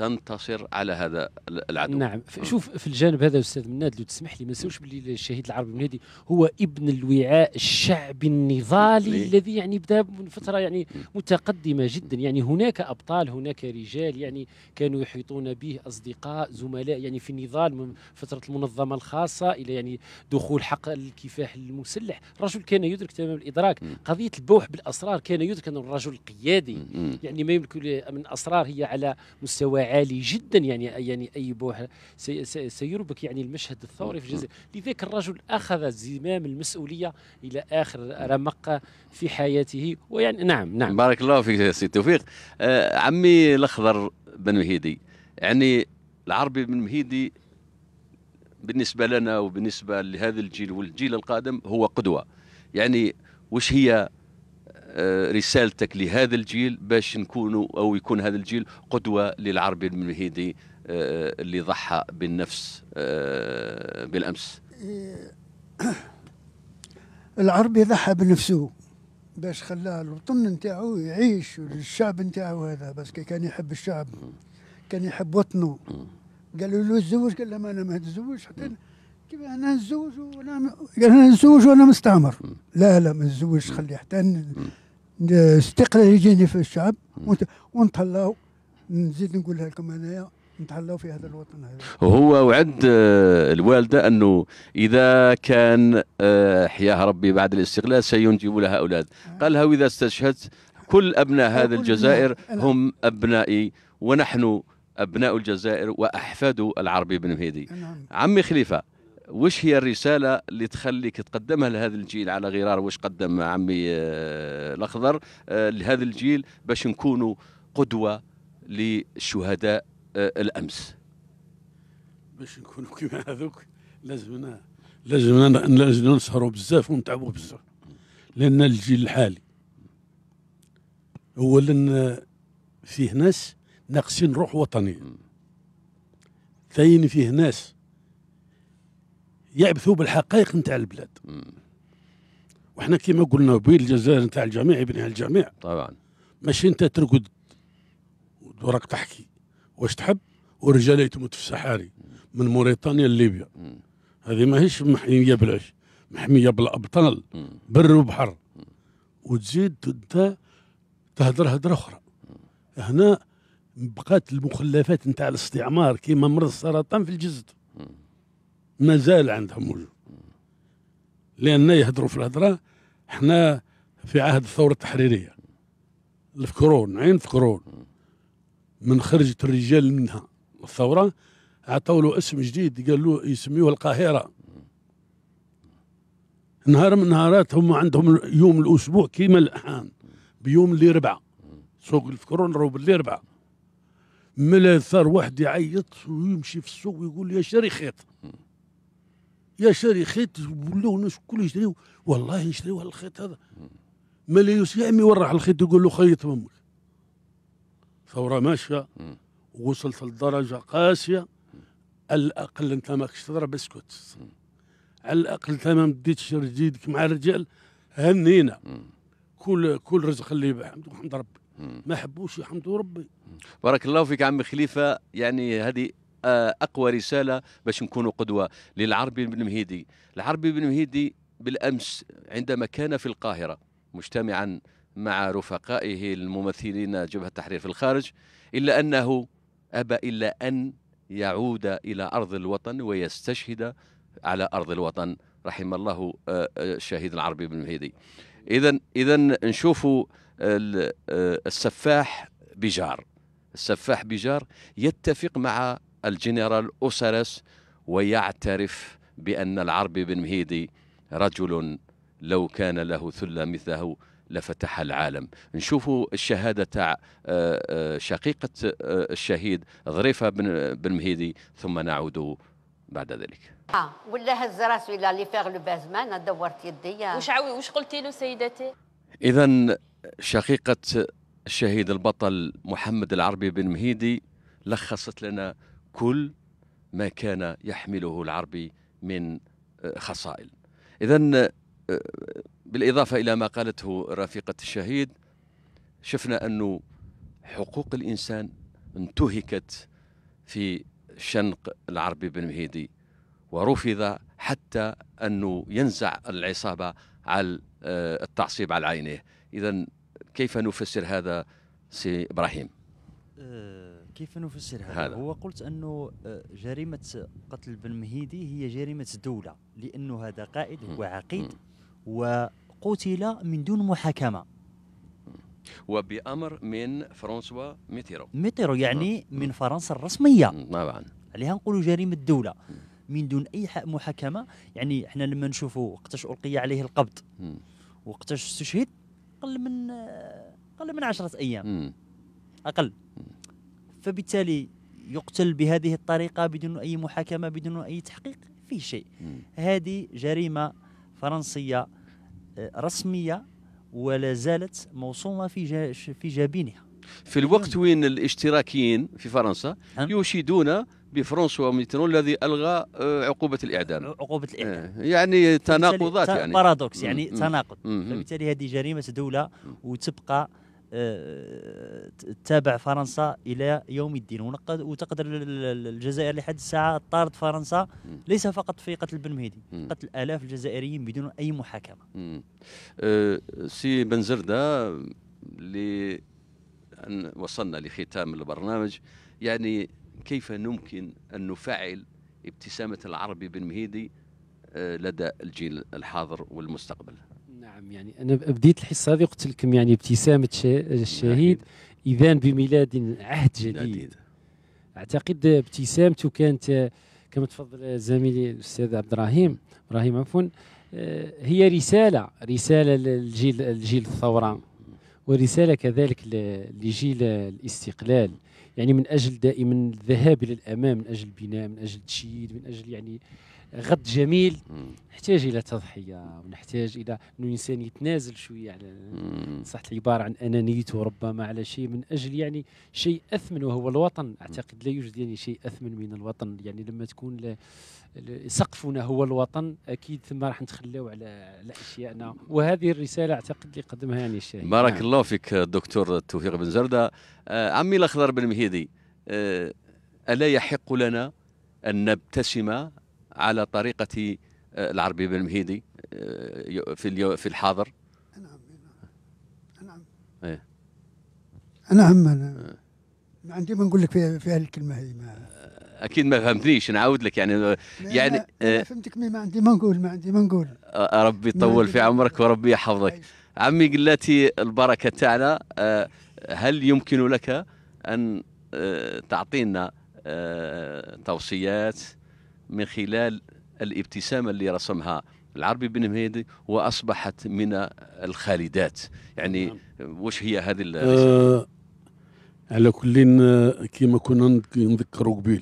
تنتصر على هذا العدو نعم آه. شوف في الجانب هذا استاذ مناد لو تسمح لي ما نساوش باللي الشهيد العربي المنادي هو ابن الوعاء الشعبي النضالي الذي يعني بدا من فتره يعني متقدمه جدا يعني هناك ابطال هناك رجال يعني كانوا يحيطون به اصدقاء زملاء يعني في النضال من فتره المنظمه الخاصه الى يعني دخول حق الكفاح المسلح الرجل كان يدرك تمام الادراك قضيه البوح بالاسرار كان يدرك انه الرجل قيادي يعني ما يملك من اسرار هي على مستوى عالي جدا يعني يعني اي سي سي سيربك يعني المشهد الثوري في الجزائر لذلك الرجل اخذ زمام المسؤوليه الى اخر رمق في حياته ويعني نعم نعم بارك الله فيك سي توفيق آه عمي الاخضر بن مهيدي يعني العربي بن مهيدي بالنسبه لنا وبالنسبه لهذا الجيل والجيل القادم هو قدوه يعني وش هي آه، رسالتك لهذا الجيل باش نكونوا او يكون هذا الجيل قدوه للعربي المهيدي آه، اللي ضحى بالنفس آه، بالامس العربي ضحى بنفسه باش خلاه الوطن نتاعو يعيش والشعب نتاعو هذا بس كي كان يحب الشعب كان يحب وطنه قالوا له تزوج قال له ما انا ما تزوج حتى كيف انا نتزوج وانا قال انا نتزوج وانا مستعمر لا لا ما نتزوجش خلي حتى استقلال يجيني في الشعب ونتهلاو نزيد نقولها لكم انايا نتهلاو في هذا الوطن هذا هو وعد آه، الوالده انه اذا كان آه، حياها ربي بعد الاستقلال سينجب لها اولاد آه. قال لها واذا استشهدت كل ابناء هذه الجزائر هم ابنائي ونحن ابناء الجزائر واحفاد العربي بن مهيدي نعم. عمي خليفه وش هي الرسالة اللي تخليك تقدمها لهذا الجيل على غرار وش قدم عمي آه، الأخضر آه، لهذا الجيل باش نكونوا قدوة للشهداء آه، الأمس باش نكونوا كما هذوك لازمنا لازمنا لازمنا نسهروا بزاف ونتعبوا بزاف لأن الجيل الحالي أولا فيه ناس ناقصين روح وطنية ثاني فيه ناس يعبثوا بالحقائق نتاع البلاد وحنا كيما قلنا بين الجزائر نتاع الجميع يبنيها الجميع طبعا ماشي انت ترقد وراك تحكي واش تحب والرجال يتموت في الصحاري من موريتانيا لليبيا هذه ماهيش محميه بلاش محميه بالابطال بر وبحر وتزيد انت تهدر هدره اخرى هنا بقات المخلفات نتاع الاستعمار كيما مرض السرطان في الجسد ما زال عندهم وجود لان يهضروا في الهضره احنا في عهد الثوره التحريريه الفكرون عين فكرون من خرجت الرجال منها الثوره عطوا له اسم جديد قال له يسميوه القاهره نهار من نهارات هم عندهم يوم الاسبوع كيما الان بيوم اللي ربعه سوق الفكرون راهو باللي ربعه ملا ثار واحد يعيط ويمشي في السوق ويقول يا شري خيط يا شاري خيط ولاو الناس الكل يشريو والله يشريو هذا الخيط هذا مليوس يا عمي ورع الخيط يقول له خيط فمك ثوره ماشيه وصلت لدرجه قاسيه على الاقل انت ماكش تضرب اسكت على الاقل انت ما مديتش رجيدك مع الرجال هنينا كل كل رزق اللي بحمد لله ربي ما حبوش يحمدوا ربي بارك الله فيك عمي خليفه يعني هذه اقوى رساله باش نكونوا قدوه للعربي بن مهيدي العربي بن مهيدي بالامس عندما كان في القاهره مجتمعا مع رفقائه الممثلين جبهه التحرير في الخارج الا انه ابى الا ان يعود الى ارض الوطن ويستشهد على ارض الوطن رحم الله آه، آه، الشهيد العربي بن مهيدي اذا اذا نشوفوا آه، السفاح بجار السفاح بجار يتفق مع الجنرال أوسرس ويعترف بأن العرب بن مهيدي رجل لو كان له ثلة مثله لفتح العالم نشوفوا الشهادة تاع آه، آه، شقيقة آه، الشهيد ظريفة بن مهيدي ثم نعود بعد ذلك اه ولا هز راسي الى لي فيغ لو بازمان دورت يدي واش عاوي واش قلتي له سيدتي اذا شقيقه الشهيد البطل محمد العربي بن مهيدي لخصت لنا كل ما كان يحمله العربي من آه، خصائل إذا آه، بالإضافة إلى ما قالته رفيقة الشهيد شفنا أن حقوق الإنسان انتهكت في شنق العربي بن مهيدي ورفض حتى أنه ينزع العصابة على آه، التعصيب على عينه إذا كيف نفسر هذا سي إبراهيم كيف نفسر هذا؟ هذا. هو قلت انه آه، جريمه قتل بن مهيدي هي جريمه دوله لانه هذا قائد هو عقيد وقتل من دون محاكمه وبامر من فرانسوا ميتيرو ميتيرو يعني من فرنسا الرسميه طبعا عليها نقولوا جريمه دوله من دون اي محاكمه يعني احنا لما نشوفوا وقتاش القي عليه القبض وقتاش استشهد قل من آه، قل من عشرة ايام اقل فبالتالي يقتل بهذه الطريقة بدون أي محاكمة بدون أي تحقيق فيه شيء هذه جريمة فرنسية آه، رسمية ولا زالت موصومة في في جبينها في الوقت وين الاشتراكيين في فرنسا نعم. يشيدون بفرانسوا ميترون الذي الغى آه، عقوبه الاعدام عقوبه الاعدام آه، يعني تناقضات يعني بارادوكس يعني تناقض فبالتالي هذه جريمه دوله وتبقى آه، تتابع فرنسا الى يوم الدين وتقدر الجزائر لحد الساعه طارد فرنسا ليس فقط في قتل بن مهدي قتل الاف الجزائريين بدون اي محاكمه آه، سي بن زرده أن وصلنا لختام البرنامج يعني كيف نمكن ان نفعل ابتسامه العربي بن مهيدي آه، لدى الجيل الحاضر والمستقبل نعم يعني انا بديت الحصه هذه قلت لكم يعني ابتسامه الشهيد اذان بميلاد عهد جديد اعتقد ابتسامته كانت كما تفضل زميلي الاستاذ عبد الرحيم ابراهيم عفوا آه، هي رساله رساله للجيل الجيل الثوره ورساله كذلك لجيل الاستقلال يعني من اجل دائما الذهاب الى الامام من اجل البناء من اجل التشييد من اجل يعني غد جميل نحتاج الى تضحيه ونحتاج الى انه الانسان يتنازل شويه على صحة العباره عن انانيته ربما على شيء من اجل يعني شيء اثمن وهو الوطن اعتقد لا يوجد يعني شيء اثمن من الوطن يعني لما تكون ل... سقفنا هو الوطن اكيد ثم راح نتخلاو على على اشيائنا وهذه الرساله اعتقد اللي قدمها يعني الشيخ بارك نعم. الله فيك الدكتور توفيق بن زرده آه عمي الاخضر بن مهيدي آه الا يحق لنا ان نبتسم على طريقة آه، العربي بن مهيدي آه، في في الحاضر نعم،, نعم. نعم ايه انا هم أنا آه. ما عندي ما نقول لك في, في الكلمه هي ما اكيد ما فهمتنيش نعاود لك يعني يعني ما فهمتك ما عندي ما نقول ما عندي ما نقول ربي يطول في عمرك وربي يحفظك عمي قلاتي البركه تاعنا هل يمكن لك ان تعطينا توصيات من خلال الابتسامة اللي رسمها العربي بن مهيدي وأصبحت من الخالدات يعني نعم. وش هي هذه آه على كل كما كنا نذكروا قبيل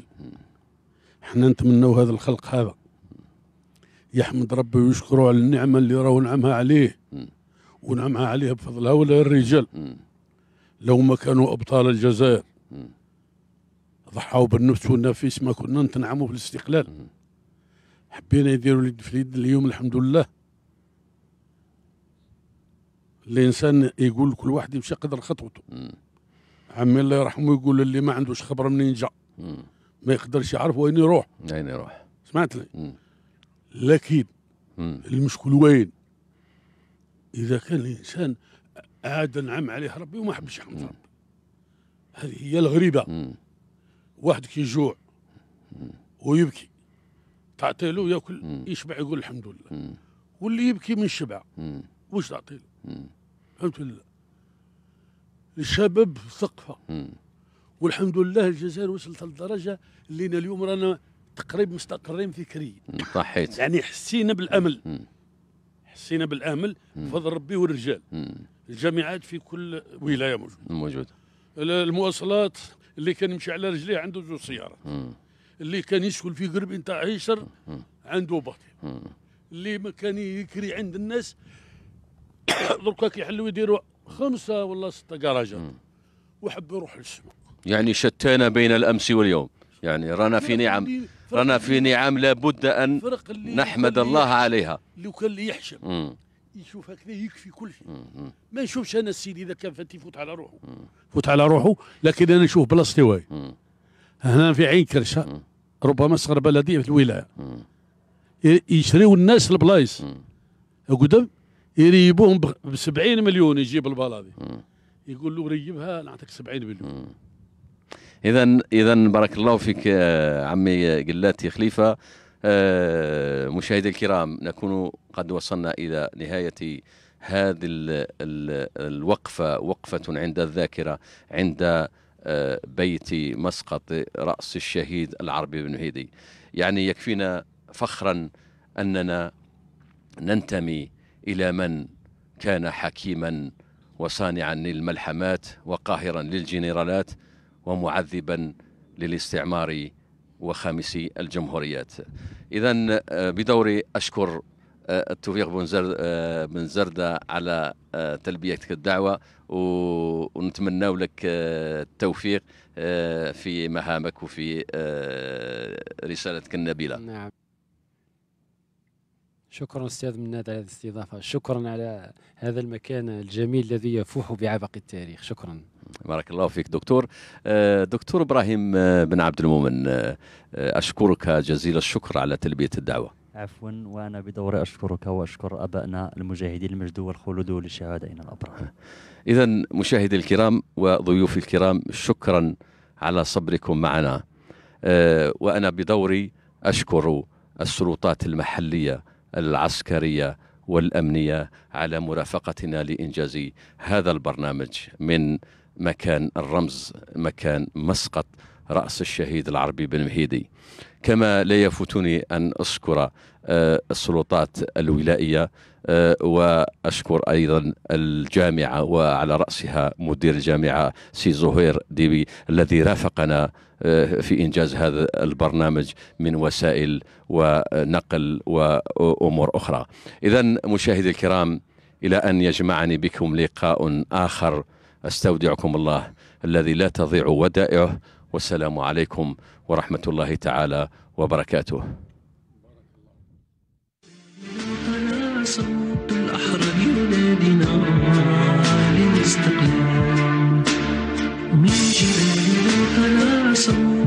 حنا نتمنوا هذا الخلق هذا يحمد ربه ويشكره على النعمة اللي راهو نعمها عليه ونعمها عليه بفضلها ولا الرجال لو ما كانوا أبطال الجزائر ضحاو بالنفس والنفيس ما كنا نتنعموا في الاستقلال حبينا يديروا اليد في اليد اليوم الحمد لله الانسان يقول كل واحد يمشي قدر خطوته عمي الله يرحمه يقول اللي ما عندوش خبره منين جا ما يقدرش يعرف وين يروح وين يروح سمعت لي لكن المشكل وين اذا كان الانسان عاد نعم عليه ربي وما حبش يحمد ربي هذه هي الغريبه مم. واحد كي ويبكي تعطي له ياكل يشبع يقول الحمد لله واللي يبكي من الشبع واش تعطي له فهمت ولا الشباب ثقفه والحمد لله الجزائر وصلت للدرجه اللي اليوم رانا تقريبا مستقرين فكريا صحيت يعني حسينا بالامل حسينا بالامل بفضل ربي والرجال الجامعات في كل ولايه موجوده موجوده المواصلات اللي كان يمشي على رجليه عنده زوج سيارات اللي كان يسكن في قرب نتاع عيشر عنده باطل اللي ما كان يكري عند الناس دركا كيحلوا يديروا خمسه ولا سته كراجات وحب يروح للسوق يعني شتانا بين الامس واليوم يعني رانا في نعم رانا في نعم لابد ان نحمد الله عليها لو كان اللي يحشم يشوف هكذا يكفي كل شيء ما نشوفش انا السيد اذا كان فتي يفوت على روحه فوت على روحه لكن انا نشوف بلاصتي واي هنا في عين كرشه ربما صغر بلديه في الولايه يشريوا الناس البلايص قدام يريبوهم ب 70 مليون يجيب البلاضي يقول له ريبها نعطيك 70 مليون اذا اذا بارك الله فيك آه، عمي قلاتي خليفه آه، مشاهدي الكرام نكون قد وصلنا إلى نهاية هذه الوقفة وقفة عند الذاكرة عند آه، بيت مسقط رأس الشهيد العربي بن هيدي يعني يكفينا فخرا أننا ننتمي إلى من كان حكيما وصانعا للملحمات وقاهرا للجنرالات ومعذبا للاستعمار وخامسي الجمهوريات إذا آه، بدوري أشكر آه، التوفيق بن زرد آه، بن زردة على تلبيتك الدعوة ونتمنى لك التوفيق في مهامك وفي رسالتك النبيلة نعم شكرا استاذ مناد على هذه الاستضافه شكرا على هذا المكان الجميل الذي يفوح بعبق التاريخ شكرا بارك الله فيك دكتور آه، دكتور ابراهيم آه، بن عبد المؤمن آه، اشكرك جزيل الشكر على تلبيه الدعوه عفوا وانا بدوري اشكرك واشكر ابائنا المجاهدين المجد والخلود لشهادتنا الابرار اذا مشاهدي الكرام وضيوفي الكرام شكرا على صبركم معنا وانا بدوري اشكر السلطات المحليه العسكريه والامنيه على مرافقتنا لانجاز هذا البرنامج من مكان الرمز مكان مسقط رأس الشهيد العربي بن مهيدي كما لا يفوتني أن أشكر آه، السلطات الولائية آه، وأشكر أيضا الجامعة وعلى رأسها مدير الجامعة سي زهير ديبي الذي رافقنا آه، في إنجاز هذا البرنامج من وسائل ونقل وأمور أخرى إذا مشاهدي الكرام إلى أن يجمعني بكم لقاء آخر استودعكم الله الذي لا تضيع ودائعه والسلام عليكم ورحمه الله تعالى وبركاته من صوت